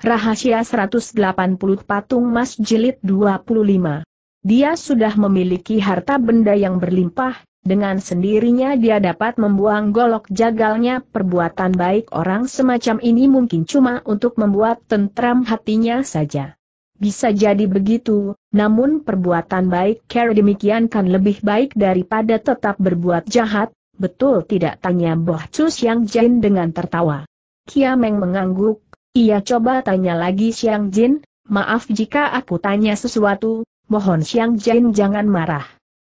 Rahasia 180 Patung Mas Jilid 25 Dia sudah memiliki harta benda yang berlimpah, dengan sendirinya dia dapat membuang golok jagalnya perbuatan baik orang semacam ini mungkin cuma untuk membuat tentram hatinya saja. Bisa jadi begitu, namun perbuatan baik care demikian kan lebih baik daripada tetap berbuat jahat, betul tidak tanya Boh Cus yang jain dengan tertawa. Kia mengangguk, ia coba tanya lagi Siang Jin, maaf jika aku tanya sesuatu, mohon Siang Jin jangan marah.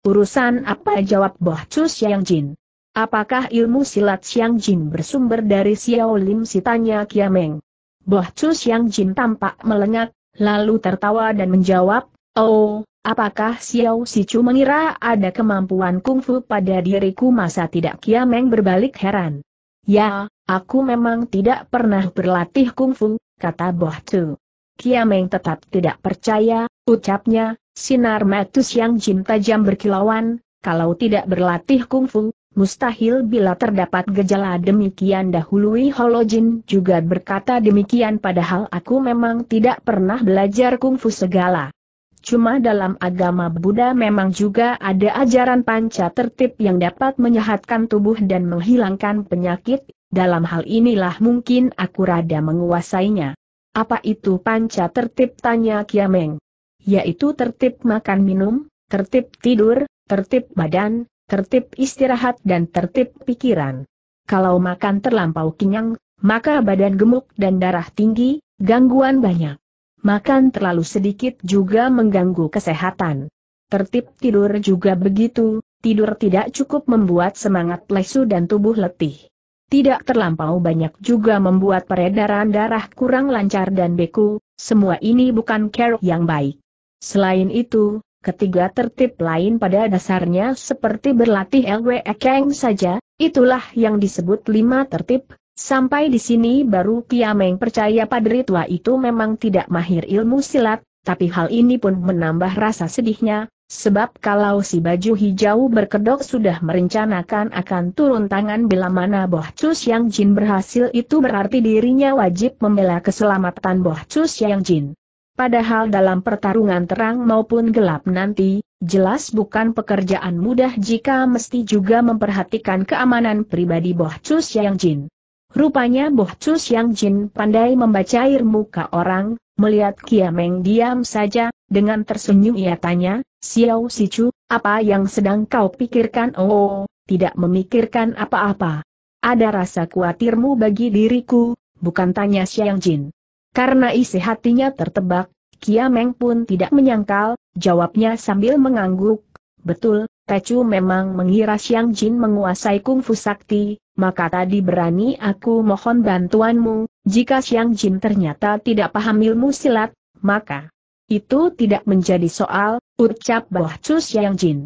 Urusan apa jawab Boh Chu Siang Jin? Apakah ilmu silat Siang Jin bersumber dari Xiao Lim si tanya Kiameng? Boh Chu Siang Jin tampak melengak, lalu tertawa dan menjawab, Oh, apakah Xiao Si Chu mengira ada kemampuan kungfu pada diriku masa tidak Kiameng berbalik heran? Ya, Aku memang tidak pernah berlatih kungfu, kata Boh Tu. Kiameng tetap tidak percaya, ucapnya, sinar mata yang jin tajam berkilauan, kalau tidak berlatih kungfu, mustahil bila terdapat gejala demikian dahului Holojin juga berkata demikian padahal aku memang tidak pernah belajar kungfu segala. Cuma dalam agama Buddha memang juga ada ajaran panca tertib yang dapat menyehatkan tubuh dan menghilangkan penyakit, dalam hal inilah mungkin aku rada menguasainya. Apa itu panca tertib tanya Kiameng? Yaitu tertib makan minum, tertib tidur, tertib badan, tertib istirahat dan tertib pikiran. Kalau makan terlampau kenyang, maka badan gemuk dan darah tinggi, gangguan banyak. Makan terlalu sedikit juga mengganggu kesehatan. Tertib tidur juga begitu, tidur tidak cukup membuat semangat lesu dan tubuh letih tidak terlampau banyak juga membuat peredaran darah kurang lancar dan beku, semua ini bukan care yang baik. Selain itu, ketiga tertib lain pada dasarnya seperti berlatih LW Ekeng saja, itulah yang disebut lima tertib, Sampai di sini baru Kiameng percaya Padri tua itu memang tidak mahir ilmu silat, tapi hal ini pun menambah rasa sedihnya, Sebab kalau si baju hijau berkedok sudah merencanakan akan turun tangan bila mana Boh Cus Yang Jin berhasil itu berarti dirinya wajib membela keselamatan Boh Cus Yang Jin. Padahal dalam pertarungan terang maupun gelap nanti, jelas bukan pekerjaan mudah jika mesti juga memperhatikan keamanan pribadi Boh Cus Yang Jin. Rupanya Boh Cus Yang Jin pandai membaca air muka orang, melihat Kiameng diam saja, dengan tersenyum ia tanya, Xiao Sichu, apa yang sedang kau pikirkan? Oh, tidak memikirkan apa-apa. Ada rasa kuatirmu bagi diriku, bukan tanya Xiang Jin. Karena isi hatinya tertebak, Kia Meng pun tidak menyangkal, jawabnya sambil mengangguk. Betul, Tecu memang mengira Xiang Jin menguasai kungfu sakti, maka tadi berani aku mohon bantuanmu, jika Xiang Jin ternyata tidak paham ilmu silat, maka itu tidak menjadi soal, Ucap Bah Cus Yang Jin.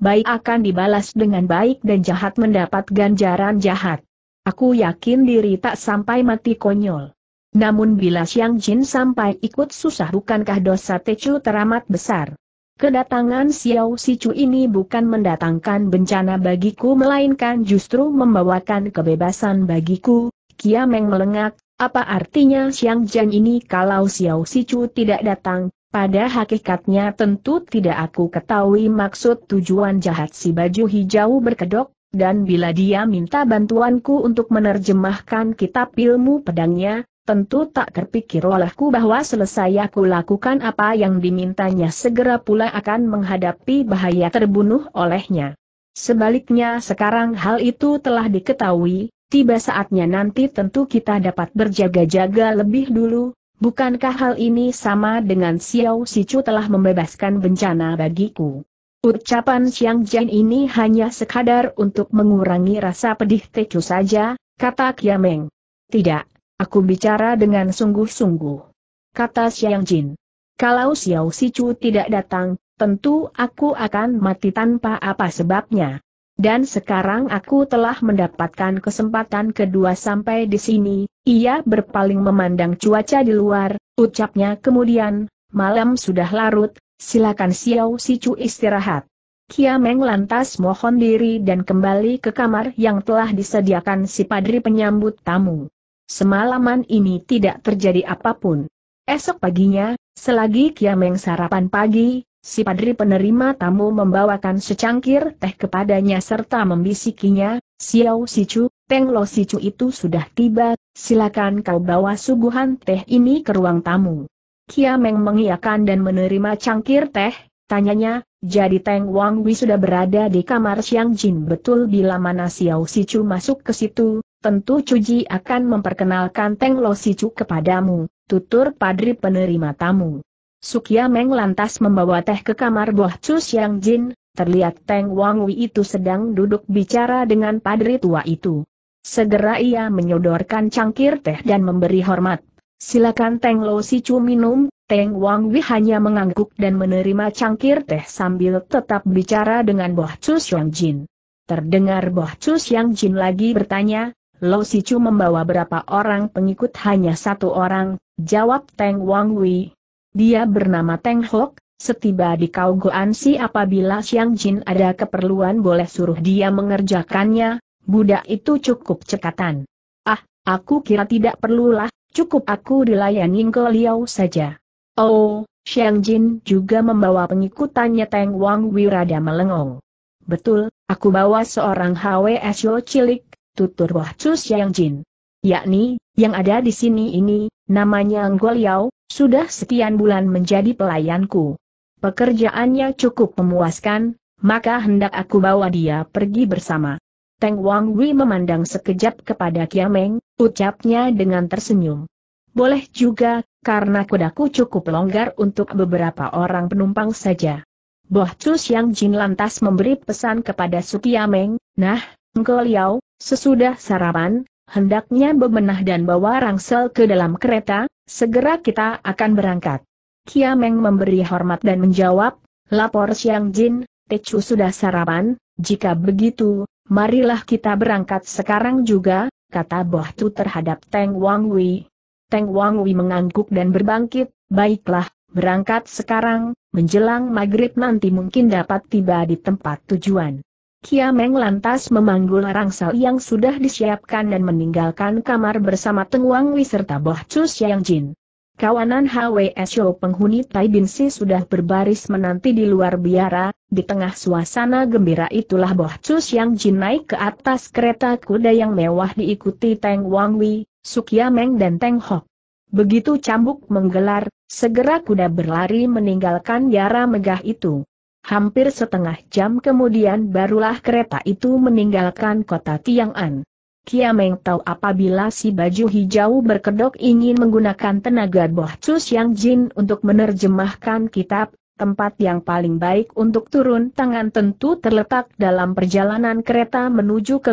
Baik akan dibalas dengan baik dan jahat mendapat ganjaran jahat. Aku yakin diri tak sampai mati konyol. Namun bila Siang Jin sampai ikut susah bukankah dosa Tecu teramat besar? Kedatangan Xiao Sicu ini bukan mendatangkan bencana bagiku melainkan justru membawakan kebebasan bagiku, Kiameng Meng melengak, apa artinya Xiang Jin ini kalau Xiao Sicu tidak datang, pada hakikatnya tentu tidak aku ketahui maksud tujuan jahat si baju hijau berkedok, dan bila dia minta bantuanku untuk menerjemahkan kitab ilmu pedangnya, tentu tak terpikir olehku bahwa selesai aku lakukan apa yang dimintanya segera pula akan menghadapi bahaya terbunuh olehnya. Sebaliknya sekarang hal itu telah diketahui, tiba saatnya nanti tentu kita dapat berjaga-jaga lebih dulu, Bukankah hal ini sama dengan Xiao Sichu telah membebaskan bencana bagiku? Ucapan Xiang Jian ini hanya sekadar untuk mengurangi rasa pedih Tecu saja, kata Kiameng. Tidak, aku bicara dengan sungguh-sungguh. Kata Xiang Jin. Kalau Xiao Sichu tidak datang, tentu aku akan mati tanpa apa sebabnya. Dan sekarang aku telah mendapatkan kesempatan kedua sampai di sini, ia berpaling memandang cuaca di luar, ucapnya kemudian, malam sudah larut, silakan Xiao Sicu istirahat. Kiameng lantas mohon diri dan kembali ke kamar yang telah disediakan si padri penyambut tamu. Semalaman ini tidak terjadi apapun. Esok paginya, selagi Kiameng sarapan pagi, Si padri penerima tamu membawakan secangkir teh kepadanya serta membisikinya, Xiao Sicu, Teng Lo itu sudah tiba, silakan kau bawa suguhan teh ini ke ruang tamu. Kia Meng mengiyakan dan menerima cangkir teh, tanyanya, jadi Teng Wang Wei sudah berada di kamar Xiang Jin betul bila mana Xiao Chu masuk ke situ, tentu Cuji akan memperkenalkan Teng Lo Chu kepadamu, tutur padri penerima tamu. Sukia Meng lantas membawa teh ke kamar Boh Yang Yang Jin, terlihat Teng Wang Wei itu sedang duduk bicara dengan padri tua itu. Segera ia menyodorkan cangkir teh dan memberi hormat. Silakan Teng Lo Si Chu minum, Teng Wang Wei hanya mengangguk dan menerima cangkir teh sambil tetap bicara dengan Boh Yang Yang Jin. Terdengar Boh Yang Yang Jin lagi bertanya, Lo Si Chu membawa berapa orang pengikut hanya satu orang, jawab Teng Wang Wei dia bernama Teng Hok, setiba di Goan Si apabila Xiang Jin ada keperluan boleh suruh dia mengerjakannya, budak itu cukup cekatan. Ah, aku kira tidak perlulah, cukup aku dilayani ke Liao saja. Oh, Xiang Jin juga membawa pengikutannya Teng Wang Wirada melengong. Betul, aku bawa seorang HWSO cilik, tutur Wah Chu Xiang Jin. Yakni, yang ada di sini ini, namanya Nggoliau, sudah sekian bulan menjadi pelayanku. Pekerjaannya cukup memuaskan, maka hendak aku bawa dia pergi bersama. Teng Wang Wei memandang sekejap kepada Kiameng, ucapnya dengan tersenyum. Boleh juga, karena kudaku cukup longgar untuk beberapa orang penumpang saja. Boh Chu Jin lantas memberi pesan kepada Su Kiameng, nah, Ngo Liao, sesudah sarapan, hendaknya bebenah dan bawa rangsel ke dalam kereta, segera kita akan berangkat. Kiameng memberi hormat dan menjawab, lapor Siang Jin, Techu sudah sarapan, jika begitu, marilah kita berangkat sekarang juga, kata Boh Tu terhadap Teng Wang Wei. Teng Wang Wei mengangguk dan berbangkit, baiklah, berangkat sekarang, menjelang maghrib nanti mungkin dapat tiba di tempat tujuan. Kiameng lantas memanggul rangsal yang sudah disiapkan dan meninggalkan kamar bersama Teng Wang Wi serta Boh Chu Jin. Kawanan HWSO penghuni Bin Si sudah berbaris menanti di luar biara, di tengah suasana gembira itulah Boh Chu Jin naik ke atas kereta kuda yang mewah diikuti Teng Wang Wi, Sukiameng dan Teng Hok. Begitu cambuk menggelar, segera kuda berlari meninggalkan biara megah itu. Hampir setengah jam kemudian barulah kereta itu meninggalkan kota Tiang'an. Kiameng tahu apabila si baju hijau berkedok ingin menggunakan tenaga Boh Cus Yang Jin untuk menerjemahkan kitab, tempat yang paling baik untuk turun tangan tentu terletak dalam perjalanan kereta menuju ke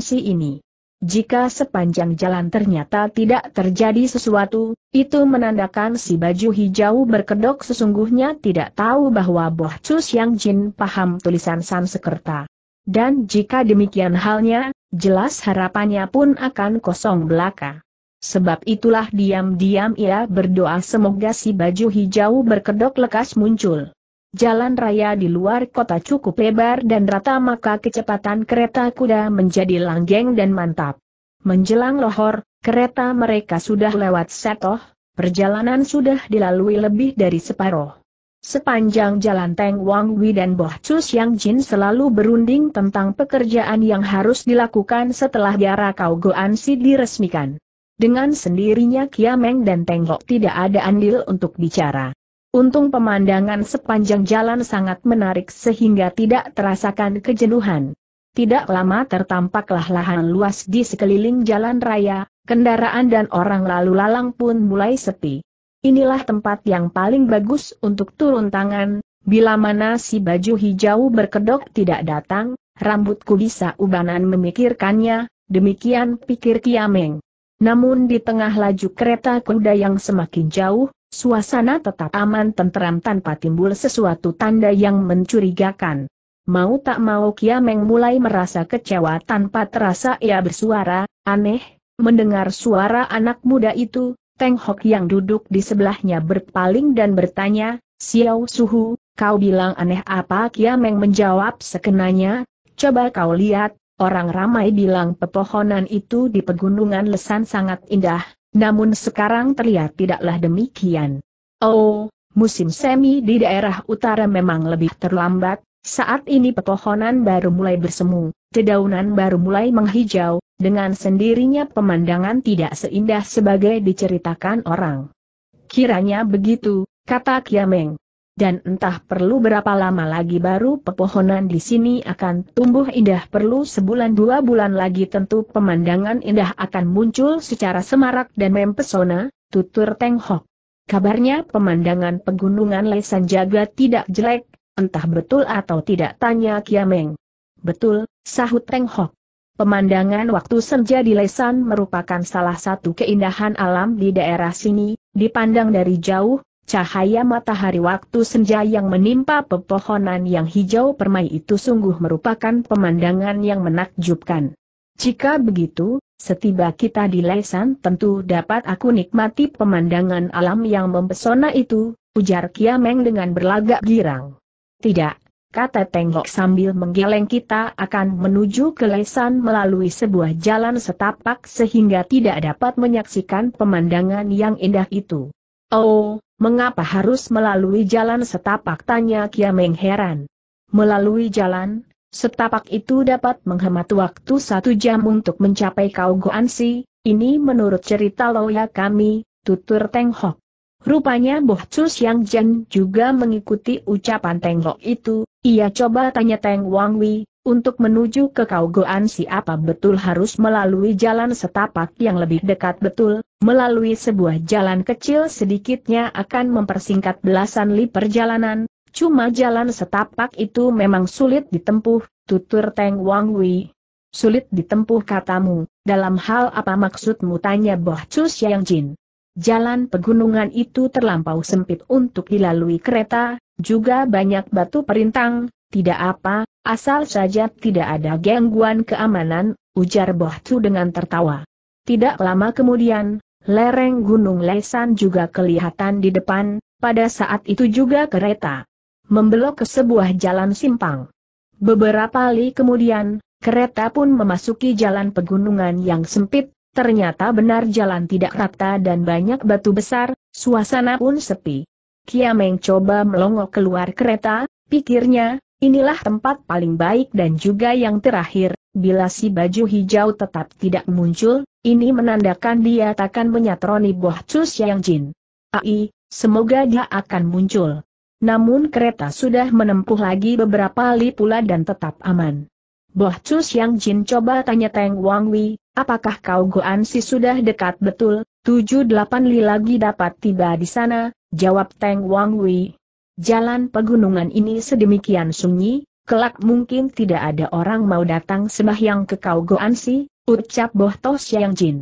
si ini. Jika sepanjang jalan ternyata tidak terjadi sesuatu, itu menandakan si baju hijau berkedok sesungguhnya tidak tahu bahwa Boh Cus Yang Jin paham tulisan Sansekerta. Dan jika demikian halnya, jelas harapannya pun akan kosong belaka. Sebab itulah diam-diam ia berdoa semoga si baju hijau berkedok lekas muncul jalan raya di luar kota cukup lebar dan rata maka kecepatan kereta kuda menjadi langgeng dan mantap. Menjelang Lohor, kereta mereka sudah lewat Setoh, perjalanan sudah dilalui lebih dari separuh. Sepanjang jalan Teng Wang Wi dan Boh Chu Xiang Jin selalu berunding tentang pekerjaan yang harus dilakukan setelah Yara Kau Goan Si diresmikan. Dengan sendirinya Kia Meng dan Teng Hok tidak ada andil untuk bicara. Untung pemandangan sepanjang jalan sangat menarik sehingga tidak terasakan kejenuhan. Tidak lama tertampaklah lahan luas di sekeliling jalan raya, kendaraan dan orang lalu lalang pun mulai sepi. Inilah tempat yang paling bagus untuk turun tangan, bila mana si baju hijau berkedok tidak datang, rambutku bisa ubanan memikirkannya, demikian pikir Kiameng. Namun di tengah laju kereta kuda yang semakin jauh, Suasana tetap aman tenteram tanpa timbul sesuatu tanda yang mencurigakan. Mau tak mau Kiameng mulai merasa kecewa tanpa terasa ia bersuara, aneh, mendengar suara anak muda itu, Teng Hok yang duduk di sebelahnya berpaling dan bertanya, Xiao Suhu, kau bilang aneh apa Kiameng menjawab sekenanya, coba kau lihat, orang ramai bilang pepohonan itu di pegunungan lesan sangat indah, namun sekarang terlihat tidaklah demikian. Oh, musim semi di daerah utara memang lebih terlambat, saat ini pepohonan baru mulai bersemu, dedaunan baru mulai menghijau, dengan sendirinya pemandangan tidak seindah sebagai diceritakan orang. Kiranya begitu, kata Kiameng dan entah perlu berapa lama lagi baru pepohonan di sini akan tumbuh indah perlu sebulan dua bulan lagi tentu pemandangan indah akan muncul secara semarak dan mempesona, tutur Teng Hok. Kabarnya pemandangan pegunungan Lesan Jaga tidak jelek, entah betul atau tidak tanya Kiameng. Betul, sahut Teng Hok. Pemandangan waktu senja di Lesan merupakan salah satu keindahan alam di daerah sini, dipandang dari jauh, Cahaya matahari waktu senja yang menimpa pepohonan yang hijau permai itu sungguh merupakan pemandangan yang menakjubkan. Jika begitu, setiba kita di Lesan tentu dapat aku nikmati pemandangan alam yang mempesona itu, ujar Kiameng dengan berlagak girang. Tidak, kata Tenggok sambil menggeleng kita akan menuju ke lesan melalui sebuah jalan setapak sehingga tidak dapat menyaksikan pemandangan yang indah itu. Oh, Mengapa harus melalui jalan setapak tanya Kiameng heran. Melalui jalan, setapak itu dapat menghemat waktu satu jam untuk mencapai Kaugoansi, ini menurut cerita loya kami, tutur Teng Hok. Rupanya Boh Chus Yang Jen juga mengikuti ucapan Teng Hok itu, ia coba tanya Teng Wang Wei, untuk menuju ke Kaugoan siapa betul harus melalui jalan setapak yang lebih dekat betul, melalui sebuah jalan kecil sedikitnya akan mempersingkat belasan li perjalanan, cuma jalan setapak itu memang sulit ditempuh, tutur Teng Wang Wei. Sulit ditempuh katamu, dalam hal apa maksudmu tanya Boh Chu Xiang Jin. Jalan pegunungan itu terlampau sempit untuk dilalui kereta, juga banyak batu perintang, tidak apa, asal saja tidak ada gangguan keamanan, ujar Bohcu dengan tertawa. Tidak lama kemudian, lereng Gunung Lesan juga kelihatan di depan, pada saat itu juga kereta membelok ke sebuah jalan simpang. Beberapa li kemudian, kereta pun memasuki jalan pegunungan yang sempit, ternyata benar jalan tidak rata dan banyak batu besar, suasana pun sepi. Kiameng coba melongok keluar kereta, pikirnya, Inilah tempat paling baik dan juga yang terakhir, bila si baju hijau tetap tidak muncul, ini menandakan dia takkan menyatroni Boh Cus Yang Jin. Ai, semoga dia akan muncul. Namun kereta sudah menempuh lagi beberapa li pula dan tetap aman. Boh Cus Yang Jin coba tanya Teng Wang Wei, apakah kau Goan Si sudah dekat betul, tujuh delapan li lagi dapat tiba di sana, jawab Teng Wang Wei. Jalan pegunungan ini sedemikian sunyi, kelak mungkin tidak ada orang mau datang sembahyang ke Kau si, ucap Bohto Yang Jin.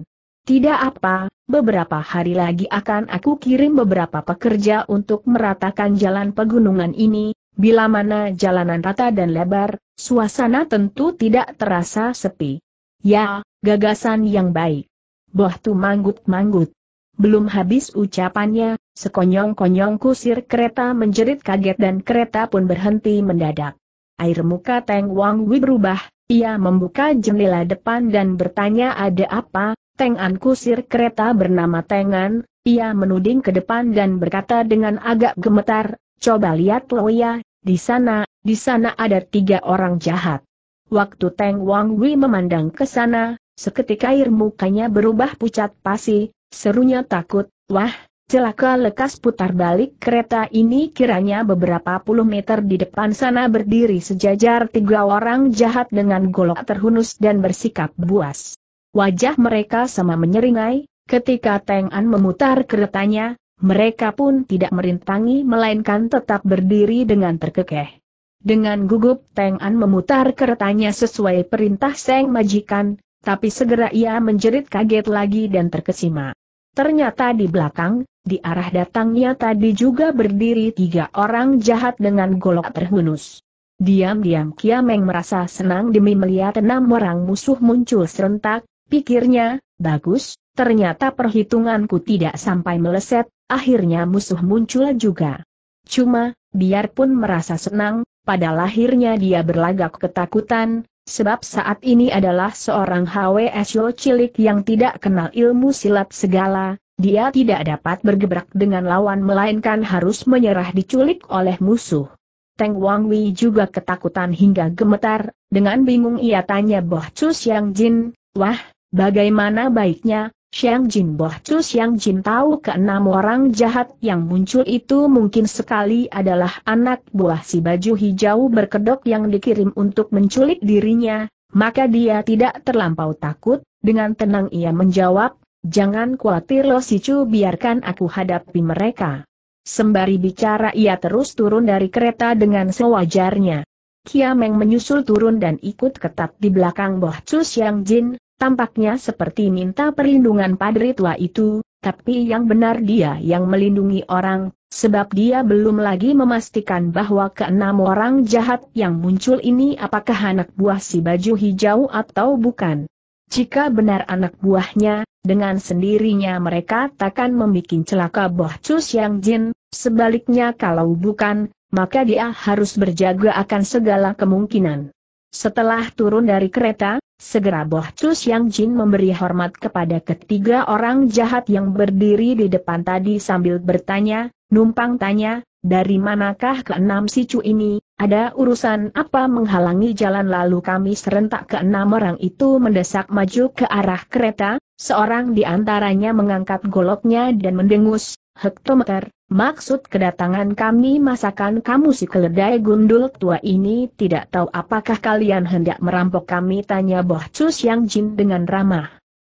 Tidak apa, beberapa hari lagi akan aku kirim beberapa pekerja untuk meratakan jalan pegunungan ini, bila mana jalanan rata dan lebar, suasana tentu tidak terasa sepi. Ya, gagasan yang baik. Boh tu manggut-manggut. Belum habis ucapannya, Sekonyong-konyong kusir kereta menjerit kaget dan kereta pun berhenti mendadak. Air muka Teng Wang Wei berubah, ia membuka jendela depan dan bertanya ada apa, Teng An kusir kereta bernama An. ia menuding ke depan dan berkata dengan agak gemetar, coba lihat ya, di sana, di sana ada tiga orang jahat. Waktu Teng Wang Wei memandang ke sana, seketika air mukanya berubah pucat pasi, serunya takut, wah, Celaka lekas putar balik kereta ini kiranya beberapa puluh meter di depan sana berdiri sejajar tiga orang jahat dengan golok terhunus dan bersikap buas. Wajah mereka sama menyeringai, ketika Teng An memutar keretanya, mereka pun tidak merintangi melainkan tetap berdiri dengan terkekeh. Dengan gugup Teng An memutar keretanya sesuai perintah Seng Majikan, tapi segera ia menjerit kaget lagi dan terkesima. Ternyata di belakang, di arah datangnya tadi juga berdiri tiga orang jahat dengan golok terhunus. Diam-diam Kiameng merasa senang demi melihat enam orang musuh muncul serentak, pikirnya, bagus, ternyata perhitunganku tidak sampai meleset, akhirnya musuh muncul juga. Cuma, biarpun merasa senang, pada lahirnya dia berlagak ketakutan, Sebab saat ini adalah seorang HWSO cilik yang tidak kenal ilmu silat segala, dia tidak dapat bergebrak dengan lawan melainkan harus menyerah diculik oleh musuh. Teng Wei juga ketakutan hingga gemetar, dengan bingung ia tanya Boh Cus Yang Jin, Wah, bagaimana baiknya, Xiang Jin Boh Chu Xiang Jin tahu keenam orang jahat yang muncul itu mungkin sekali adalah anak buah si baju hijau berkedok yang dikirim untuk menculik dirinya, maka dia tidak terlampau takut, dengan tenang ia menjawab, jangan khawatir Lo Chu, biarkan aku hadapi mereka. Sembari bicara ia terus turun dari kereta dengan sewajarnya. Kia menyusul turun dan ikut ketat di belakang Boh Chu Xiang Jin, Tampaknya seperti minta perlindungan padri tua itu, tapi yang benar dia yang melindungi orang, sebab dia belum lagi memastikan bahwa keenam orang jahat yang muncul ini apakah anak buah si baju hijau atau bukan. Jika benar anak buahnya, dengan sendirinya mereka takkan membuat celaka Boh Yang Jin, sebaliknya kalau bukan, maka dia harus berjaga akan segala kemungkinan. Setelah turun dari kereta, segera Boh Chu Jin memberi hormat kepada ketiga orang jahat yang berdiri di depan tadi sambil bertanya, numpang tanya, dari manakah keenam si Cu ini, ada urusan apa menghalangi jalan lalu kami serentak keenam orang itu mendesak maju ke arah kereta, seorang di antaranya mengangkat goloknya dan mendengus, hektometer, Maksud kedatangan kami masakan kamu si keledai gundul tua ini tidak tahu apakah kalian hendak merampok kami tanya Boh Cus Yang Jin dengan ramah.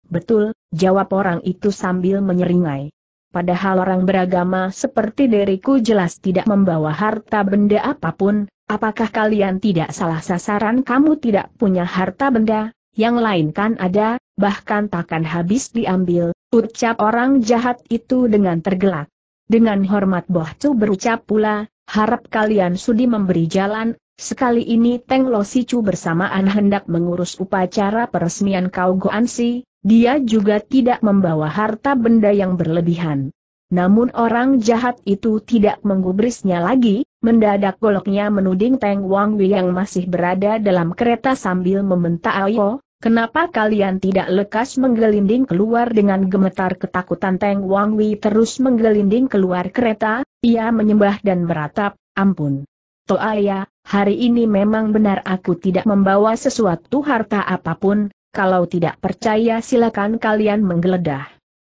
Betul, jawab orang itu sambil menyeringai. Padahal orang beragama seperti diriku jelas tidak membawa harta benda apapun, apakah kalian tidak salah sasaran kamu tidak punya harta benda, yang lain kan ada, bahkan takkan habis diambil, ucap orang jahat itu dengan tergelak. Dengan hormat Boh Chu berucap pula, harap kalian sudi memberi jalan, sekali ini Teng Lo Chu bersamaan hendak mengurus upacara peresmian Kau si, dia juga tidak membawa harta benda yang berlebihan. Namun orang jahat itu tidak menggubrisnya lagi, mendadak goloknya menuding Teng Wang Wei yang masih berada dalam kereta sambil membentak Ayo, Kenapa kalian tidak lekas menggelinding keluar dengan gemetar ketakutan Teng Wang Wei terus menggelinding keluar kereta, ia menyembah dan meratap, ampun. Toaya, hari ini memang benar aku tidak membawa sesuatu harta apapun, kalau tidak percaya silakan kalian menggeledah.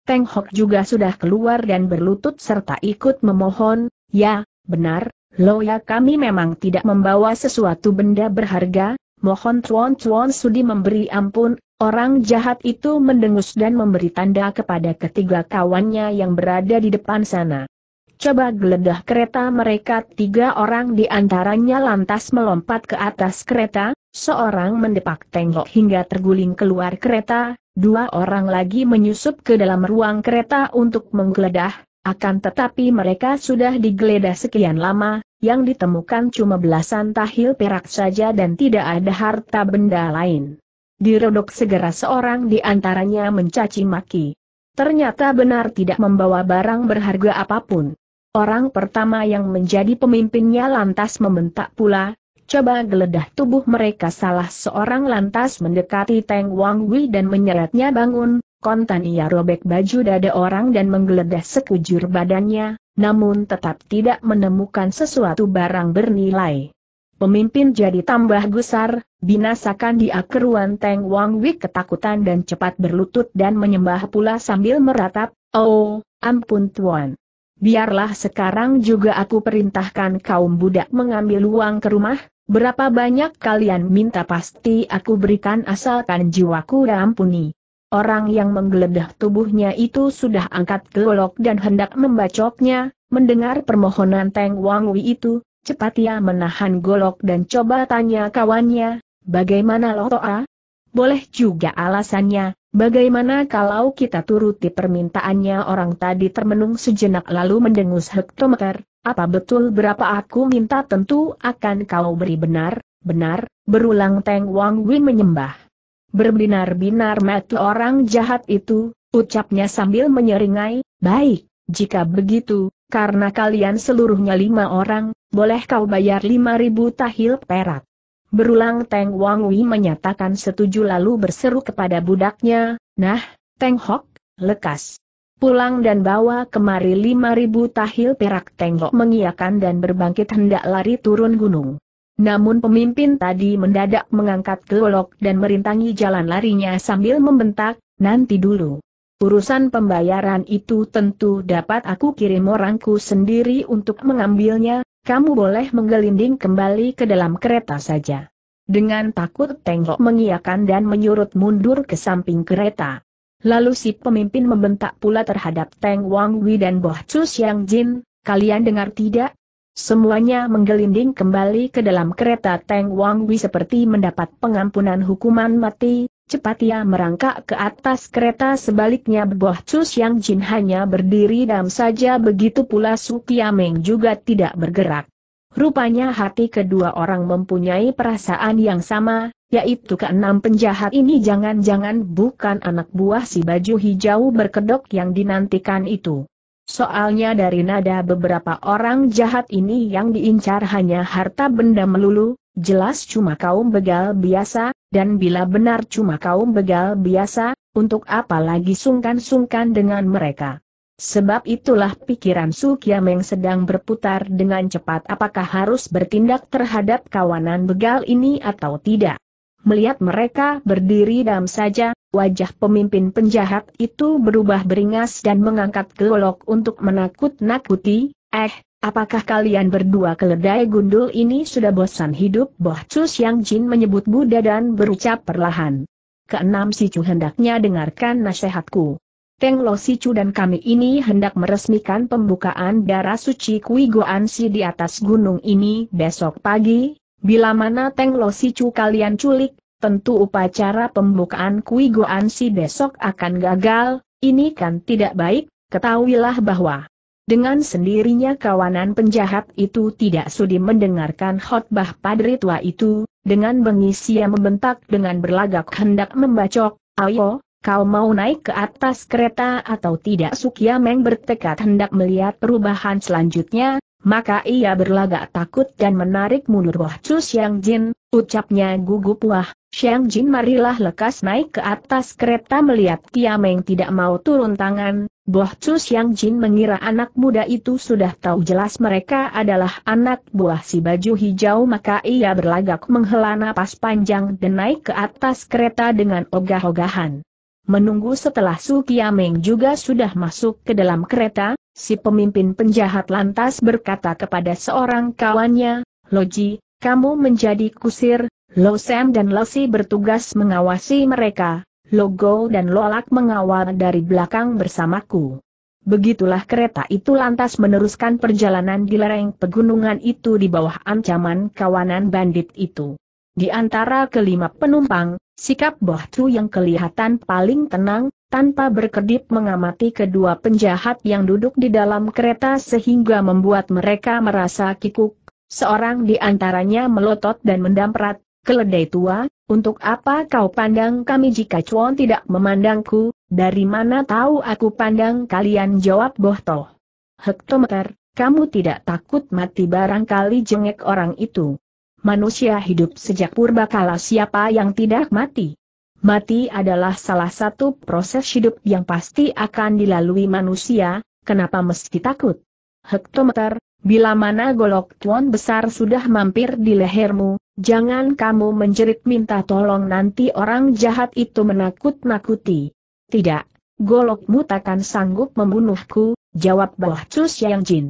Teng Hok juga sudah keluar dan berlutut serta ikut memohon, ya, benar, Loya kami memang tidak membawa sesuatu benda berharga, mohon Tuan Tuan Sudi memberi ampun, orang jahat itu mendengus dan memberi tanda kepada ketiga kawannya yang berada di depan sana. Coba geledah kereta mereka tiga orang di antaranya lantas melompat ke atas kereta, seorang mendepak tengok hingga terguling keluar kereta, dua orang lagi menyusup ke dalam ruang kereta untuk menggeledah, akan tetapi mereka sudah digeledah sekian lama, yang ditemukan cuma belasan tahil perak saja dan tidak ada harta benda lain. Dirodok segera seorang di antaranya mencaci maki. Ternyata benar tidak membawa barang berharga apapun. Orang pertama yang menjadi pemimpinnya lantas membentak pula, coba geledah tubuh mereka salah seorang lantas mendekati Teng Wang Wei dan menyeretnya bangun, kontan ia robek baju dada orang dan menggeledah sekujur badannya, namun tetap tidak menemukan sesuatu barang bernilai. Pemimpin jadi tambah gusar, binasakan di akeruan Teng Wang Wik ketakutan dan cepat berlutut dan menyembah pula sambil meratap, Oh, ampun tuan. Biarlah sekarang juga aku perintahkan kaum budak mengambil uang ke rumah, Berapa banyak kalian minta pasti aku berikan asalkan jiwaku ampuni. Orang yang menggeledah tubuhnya itu sudah angkat golok dan hendak membacoknya, mendengar permohonan Teng Wang Wei itu, cepat ia menahan golok dan coba tanya kawannya, bagaimana Lotoa? Boleh juga alasannya, bagaimana kalau kita turuti permintaannya orang tadi termenung sejenak lalu mendengus hektometer, apa betul berapa aku minta tentu akan kau beri benar, benar, berulang Teng Wang Wei menyembah berbinar-binar mata orang jahat itu, ucapnya sambil menyeringai, baik, jika begitu, karena kalian seluruhnya lima orang, boleh kau bayar lima ribu tahil perak. Berulang Teng Wang Wei menyatakan setuju lalu berseru kepada budaknya, nah, Teng Hok, lekas. Pulang dan bawa kemari lima ribu tahil perak Teng Hok mengiakan dan berbangkit hendak lari turun gunung. Namun pemimpin tadi mendadak mengangkat golok dan merintangi jalan larinya sambil membentak, nanti dulu. Urusan pembayaran itu tentu dapat aku kirim orangku sendiri untuk mengambilnya, kamu boleh menggelinding kembali ke dalam kereta saja. Dengan takut Tengok mengiakan dan menyurut mundur ke samping kereta. Lalu si pemimpin membentak pula terhadap Teng Wang Wei dan Boh Chu Xiang Jin, kalian dengar tidak, Semuanya menggelinding kembali ke dalam kereta Teng Wang Wi seperti mendapat pengampunan hukuman mati, cepat ia merangkak ke atas kereta sebaliknya Boh Cus Yang Jin hanya berdiri dalam saja begitu pula Su Kiameng juga tidak bergerak. Rupanya hati kedua orang mempunyai perasaan yang sama, yaitu keenam penjahat ini jangan-jangan bukan anak buah si baju hijau berkedok yang dinantikan itu. Soalnya dari nada beberapa orang jahat ini yang diincar hanya harta benda melulu, jelas cuma kaum begal biasa, dan bila benar cuma kaum begal biasa, untuk apa lagi sungkan-sungkan dengan mereka. Sebab itulah pikiran Su Kiameng sedang berputar dengan cepat apakah harus bertindak terhadap kawanan begal ini atau tidak. Melihat mereka berdiri dalam saja, wajah pemimpin penjahat itu berubah beringas dan mengangkat golok untuk menakut-nakuti, eh, apakah kalian berdua keledai gundul ini sudah bosan hidup? Boh Cus Yang Jin menyebut Buddha dan berucap perlahan. Keenam si Cu hendaknya dengarkan nasihatku. Teng Lo Cu dan kami ini hendak meresmikan pembukaan darah suci Kui Goan Si di atas gunung ini besok pagi, Bila mana Teng Lo Sicu kalian culik, tentu upacara pembukaan Kui Goan Si besok akan gagal, ini kan tidak baik, ketahuilah bahwa dengan sendirinya kawanan penjahat itu tidak sudi mendengarkan khotbah padri tua itu, dengan bengis ia membentak dengan berlagak hendak membacok, ayo, kau mau naik ke atas kereta atau tidak Sukiameng bertekad hendak melihat perubahan selanjutnya, maka ia berlagak takut dan menarik mundur Wah Chu Xiang Jin, ucapnya gugup Wah, Xiang Jin marilah lekas naik ke atas kereta melihat Tiameng tidak mau turun tangan, Boh Chu Xiang Jin mengira anak muda itu sudah tahu jelas mereka adalah anak buah si baju hijau maka ia berlagak menghela napas panjang dan naik ke atas kereta dengan ogah-ogahan. Menunggu setelah Su Kiameng juga sudah masuk ke dalam kereta, Si pemimpin penjahat lantas berkata kepada seorang kawannya, Loji, kamu menjadi kusir, Lo Sam dan Lo Si bertugas mengawasi mereka, Logo dan Lolak mengawal dari belakang bersamaku. Begitulah kereta itu lantas meneruskan perjalanan di lereng pegunungan itu di bawah ancaman kawanan bandit itu. Di antara kelima penumpang, Sikap Tu yang kelihatan paling tenang, tanpa berkedip mengamati kedua penjahat yang duduk di dalam kereta sehingga membuat mereka merasa kikuk. Seorang di antaranya melotot dan mendamprat, keledai tua, untuk apa kau pandang kami jika cuan tidak memandangku, dari mana tahu aku pandang kalian jawab Bohto. Hektometer, kamu tidak takut mati barangkali jengek orang itu manusia hidup sejak purba kala siapa yang tidak mati. Mati adalah salah satu proses hidup yang pasti akan dilalui manusia, kenapa mesti takut? Hektometer, bila mana golok tuan besar sudah mampir di lehermu, jangan kamu menjerit minta tolong nanti orang jahat itu menakut-nakuti. Tidak, golokmu takkan sanggup membunuhku, jawab Boh Cus Yang Jin.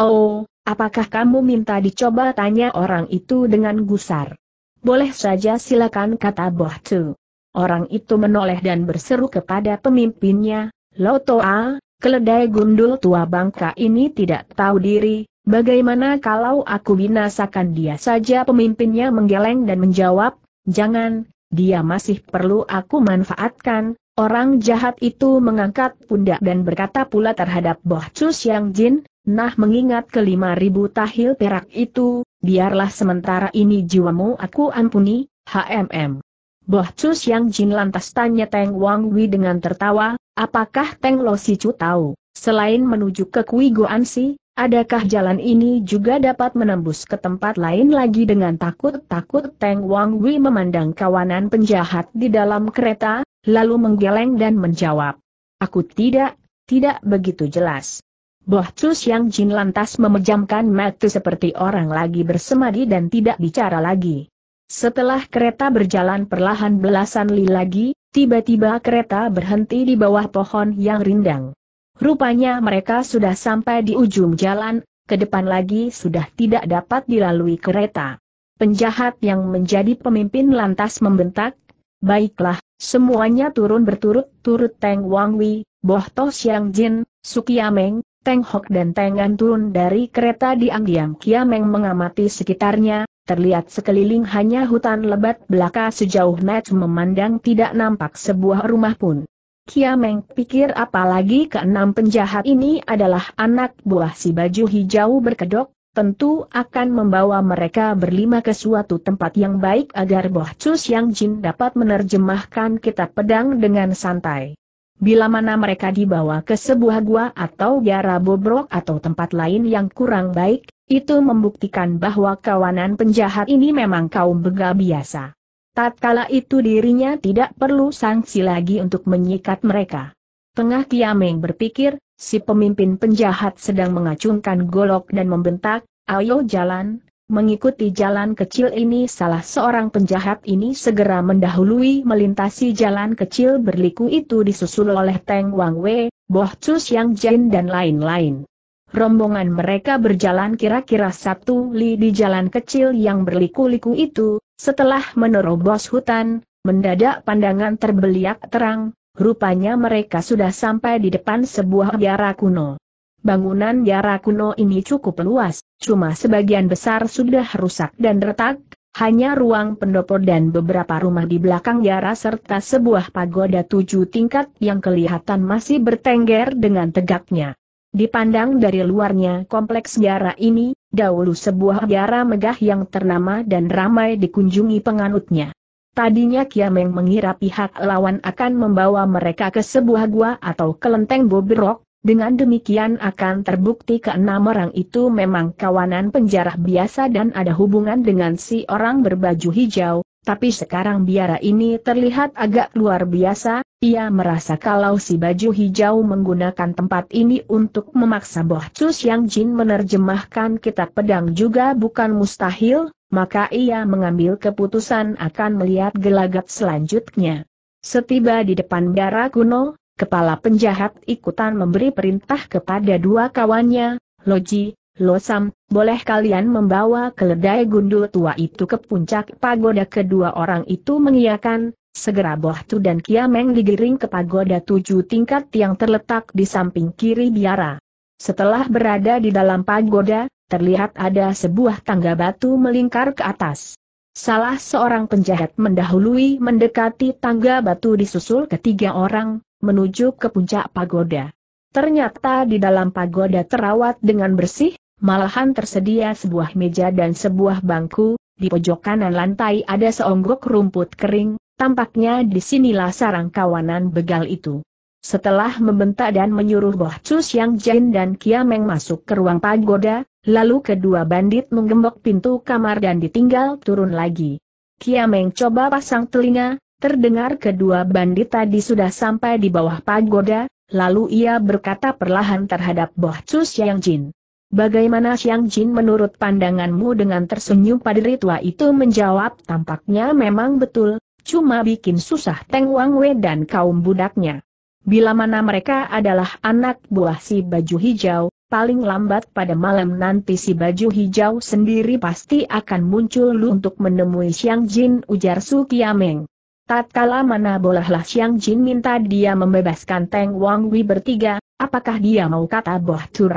Oh, Apakah kamu minta dicoba tanya orang itu dengan gusar? Boleh saja silakan kata Boh Tu. Orang itu menoleh dan berseru kepada pemimpinnya, Loto A, keledai gundul tua bangka ini tidak tahu diri, bagaimana kalau aku binasakan dia saja pemimpinnya menggeleng dan menjawab, jangan, dia masih perlu aku manfaatkan, Orang jahat itu mengangkat pundak dan berkata pula terhadap Boh Chu Jin, nah mengingat kelima ribu tahil perak itu, biarlah sementara ini jiwamu aku ampuni, HMM. Boh Chu Jin lantas tanya Teng Wang Wei dengan tertawa, apakah Teng Lo Si Chu tahu, selain menuju ke Kui Goan Si, adakah jalan ini juga dapat menembus ke tempat lain lagi dengan takut-takut Teng Wang Wei memandang kawanan penjahat di dalam kereta, lalu menggeleng dan menjawab. Aku tidak, tidak begitu jelas. Boh Cus Yang Jin lantas memejamkan mata seperti orang lagi bersemadi dan tidak bicara lagi. Setelah kereta berjalan perlahan belasan li lagi, tiba-tiba kereta berhenti di bawah pohon yang rindang. Rupanya mereka sudah sampai di ujung jalan, ke depan lagi sudah tidak dapat dilalui kereta. Penjahat yang menjadi pemimpin lantas membentak, Baiklah, Semuanya turun berturut-turut Teng Wangwi, Boh To Siang Jin, Sukiameng, Teng Hok dan Teng An turun dari kereta diam-diam Kiameng mengamati sekitarnya, terlihat sekeliling hanya hutan lebat belaka sejauh net memandang tidak nampak sebuah rumah pun. Kiameng pikir apalagi keenam penjahat ini adalah anak buah si baju hijau berkedok, tentu akan membawa mereka berlima ke suatu tempat yang baik agar Boh Chus Yang Jin dapat menerjemahkan kitab pedang dengan santai. Bila mana mereka dibawa ke sebuah gua atau biara bobrok atau tempat lain yang kurang baik, itu membuktikan bahwa kawanan penjahat ini memang kaum begal biasa. Tatkala itu dirinya tidak perlu sanksi lagi untuk menyikat mereka. Tengah Kiameng berpikir, Si pemimpin penjahat sedang mengacungkan golok dan membentak, ayo jalan, mengikuti jalan kecil ini salah seorang penjahat ini segera mendahului melintasi jalan kecil berliku itu disusul oleh Teng Wang Wei, Boh Chu Xiang Jin dan lain-lain. Rombongan mereka berjalan kira-kira satu li di jalan kecil yang berliku-liku itu, setelah menerobos hutan, mendadak pandangan terbeliak terang, Rupanya mereka sudah sampai di depan sebuah biara kuno. Bangunan biara kuno ini cukup luas, cuma sebagian besar sudah rusak dan retak, hanya ruang pendopo dan beberapa rumah di belakang biara serta sebuah pagoda tujuh tingkat yang kelihatan masih bertengger dengan tegaknya. Dipandang dari luarnya kompleks biara ini, dahulu sebuah biara megah yang ternama dan ramai dikunjungi penganutnya. Tadinya Kiameng mengira pihak lawan akan membawa mereka ke sebuah gua atau kelenteng bobrok, dengan demikian akan terbukti keenam orang itu memang kawanan penjarah biasa dan ada hubungan dengan si orang berbaju hijau, tapi sekarang biara ini terlihat agak luar biasa, ia merasa kalau si baju hijau menggunakan tempat ini untuk memaksa Boh Cus yang Jin menerjemahkan kitab pedang juga bukan mustahil, maka ia mengambil keputusan akan melihat gelagat selanjutnya. Setiba di depan biara kuno, kepala penjahat ikutan memberi perintah kepada dua kawannya, Loji, Losam, boleh kalian membawa keledai gundul tua itu ke puncak pagoda kedua orang itu mengiyakan, Segera Bohtu dan Kiameng digiring ke pagoda tujuh tingkat yang terletak di samping kiri biara. Setelah berada di dalam pagoda, terlihat ada sebuah tangga batu melingkar ke atas. Salah seorang penjahat mendahului mendekati tangga batu disusul ketiga orang, menuju ke puncak pagoda. Ternyata di dalam pagoda terawat dengan bersih, malahan tersedia sebuah meja dan sebuah bangku, di pojok kanan lantai ada seonggok rumput kering, tampaknya disinilah sarang kawanan begal itu. Setelah membentak dan menyuruh Boh Cus Yang Jin dan Kiameng masuk ke ruang pagoda, lalu kedua bandit menggembok pintu kamar dan ditinggal turun lagi. Kiameng coba pasang telinga, terdengar kedua bandit tadi sudah sampai di bawah pagoda, lalu ia berkata perlahan terhadap Boh Cus Yang Jin. Bagaimana Xiang Jin menurut pandanganmu dengan tersenyum pada tua itu menjawab tampaknya memang betul, cuma bikin susah Teng Wang Wei dan kaum budaknya. Bila mana mereka adalah anak buah si baju hijau, paling lambat pada malam nanti si baju hijau sendiri pasti akan muncul lu untuk menemui Xiang Jin ujar Su Kiameng. Tatkala mana bolehlah Xiang Jin minta dia membebaskan Teng Wang Wei bertiga, apakah dia mau kata boh tu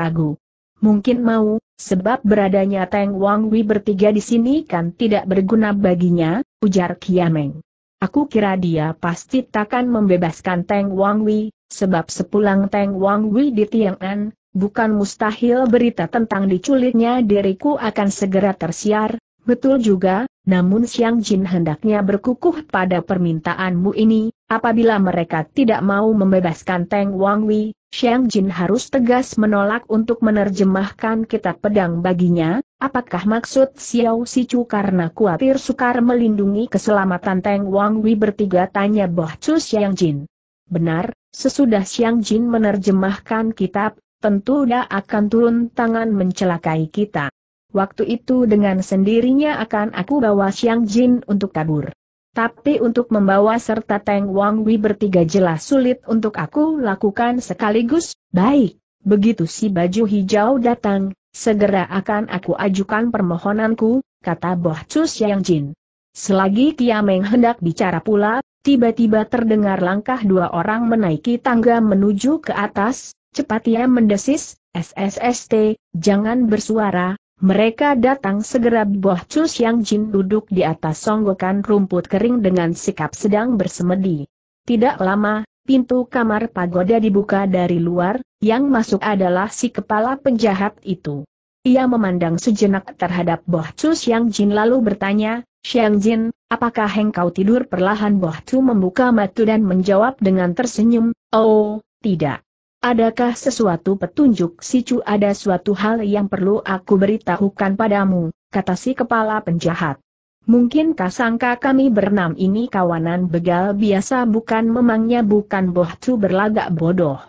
Mungkin mau, sebab beradanya Teng Wang Wei bertiga di sini kan tidak berguna baginya, ujar Kiameng. Aku kira dia pasti takkan membebaskan Teng Wei, sebab sepulang Teng Wei di Tiang'an, bukan mustahil berita tentang diculiknya diriku akan segera tersiar, betul juga, namun Xiang Jin hendaknya berkukuh pada permintaanmu ini, apabila mereka tidak mau membebaskan Teng Wei, Xiang Jin harus tegas menolak untuk menerjemahkan kitab pedang baginya, Apakah maksud Xiao Sichu karena kuatir sukar melindungi keselamatan Teng Wang Wei bertiga tanya Boh Chu Xiang Jin. Benar, sesudah Xiang Jin menerjemahkan kitab, tentu dia akan turun tangan mencelakai kita. Waktu itu dengan sendirinya akan aku bawa Xiang Jin untuk kabur. Tapi untuk membawa serta Teng Wang Wei bertiga jelas sulit untuk aku lakukan sekaligus, baik. Begitu si baju hijau datang, Segera akan aku ajukan permohonanku, kata Boh Cus Yang Jin. Selagi Kiameng hendak bicara pula, tiba-tiba terdengar langkah dua orang menaiki tangga menuju ke atas, cepat ia mendesis, SSST, jangan bersuara, mereka datang segera Boh Cus Yang Jin duduk di atas songgokan rumput kering dengan sikap sedang bersemedi. Tidak lama, Pintu kamar pagoda dibuka dari luar, yang masuk adalah si kepala penjahat itu. Ia memandang sejenak terhadap Boh Chu Xiang Jin lalu bertanya, Xiang Jin, apakah engkau tidur perlahan Boh Chu membuka mata dan menjawab dengan tersenyum, Oh, tidak. Adakah sesuatu petunjuk si Chu ada suatu hal yang perlu aku beritahukan padamu, kata si kepala penjahat. Mungkin kasangka kami bernam ini kawanan begal biasa bukan memangnya bukan tu berlagak bodoh.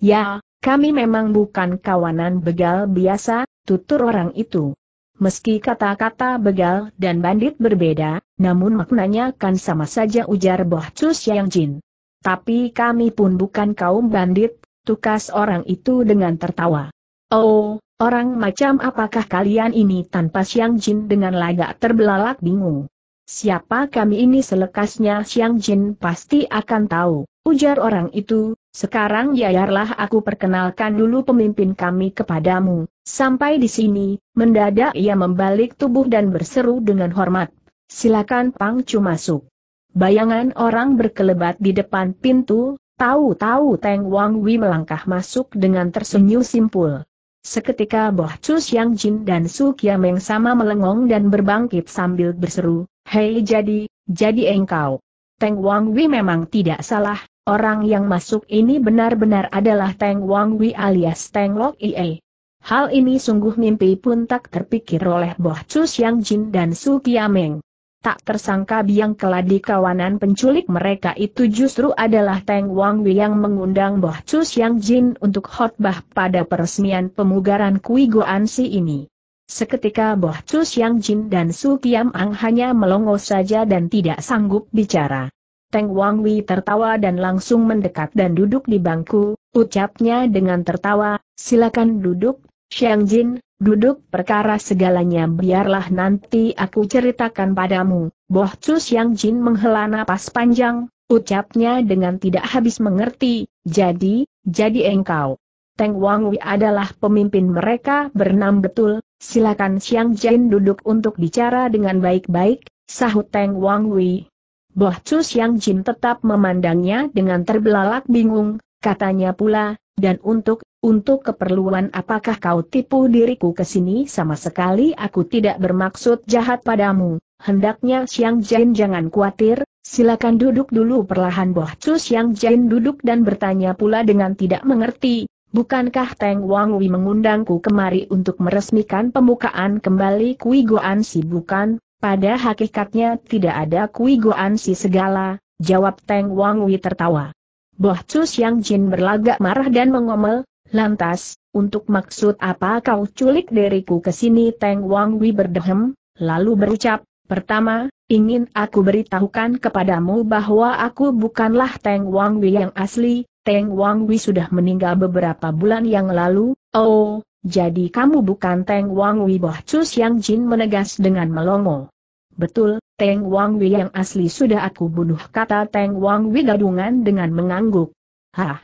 Ya, kami memang bukan kawanan begal biasa, tutur orang itu. Meski kata-kata begal dan bandit berbeda, namun maknanya kan sama saja ujar tu siang Jin. Tapi kami pun bukan kaum bandit, tukas orang itu dengan tertawa. Oh, orang macam apakah kalian ini tanpa Siang Jin dengan lagak terbelalak bingung. Siapa kami ini selekasnya Siang Jin pasti akan tahu, ujar orang itu, sekarang yayarlah aku perkenalkan dulu pemimpin kami kepadamu. Sampai di sini, mendadak ia membalik tubuh dan berseru dengan hormat. Silakan Pang Pangcu masuk. Bayangan orang berkelebat di depan pintu, tahu-tahu Teng Wang Wei melangkah masuk dengan tersenyum simpul. Seketika Boh Chus Yang Jin dan Su Kiameng sama melengong dan berbangkit sambil berseru, Hei jadi, jadi engkau. Teng Wang Wei memang tidak salah, orang yang masuk ini benar-benar adalah Teng Wang Wei alias Teng Lok Ie. Hal ini sungguh mimpi pun tak terpikir oleh Boh Chus Yang Jin dan Su Kiameng. Tak tersangka biang keladi kawanan penculik mereka itu justru adalah Teng Wang yang mengundang Boh Chu Jin untuk khotbah pada peresmian pemugaran Kui Si ini. Seketika Boh Chu Jin dan Su Kiam Ang hanya melongo saja dan tidak sanggup bicara. Teng Wang Wei tertawa dan langsung mendekat dan duduk di bangku, ucapnya dengan tertawa, silakan duduk, Xiang Jin, duduk perkara segalanya biarlah nanti aku ceritakan padamu. Boh Chu Xiang Jin menghela napas panjang, ucapnya dengan tidak habis mengerti, jadi, jadi engkau. Teng Wang Wei adalah pemimpin mereka bernam betul, silakan Xiang Jin duduk untuk bicara dengan baik-baik, sahut Teng Wang Wei. Boh Chu Xiang Jin tetap memandangnya dengan terbelalak bingung, katanya pula, dan untuk untuk keperluan apakah kau tipu diriku ke sini sama sekali aku tidak bermaksud jahat padamu. Hendaknya Xiang Jin jangan khawatir, silakan duduk dulu perlahan Boh Chu Xiang Jin duduk dan bertanya pula dengan tidak mengerti, bukankah Teng Wang Wei mengundangku kemari untuk meresmikan pembukaan kembali Kui Goan Si bukan? Pada hakikatnya tidak ada Kui Goan Si segala, jawab Teng Wang Wei tertawa. Boh Chu Xiang Jin berlagak marah dan mengomel, Lantas, untuk maksud apa kau culik diriku ke sini? Teng Wang Wei berdehem, lalu berucap, pertama, ingin aku beritahukan kepadamu bahwa aku bukanlah Teng Wang Wei yang asli, Teng Wang Wei sudah meninggal beberapa bulan yang lalu, oh, jadi kamu bukan Teng Wang Wei Boh Chu Jin menegas dengan melongo. Betul, Teng Wang Wei yang asli sudah aku bunuh kata Teng Wang Wei gadungan dengan mengangguk. Hah,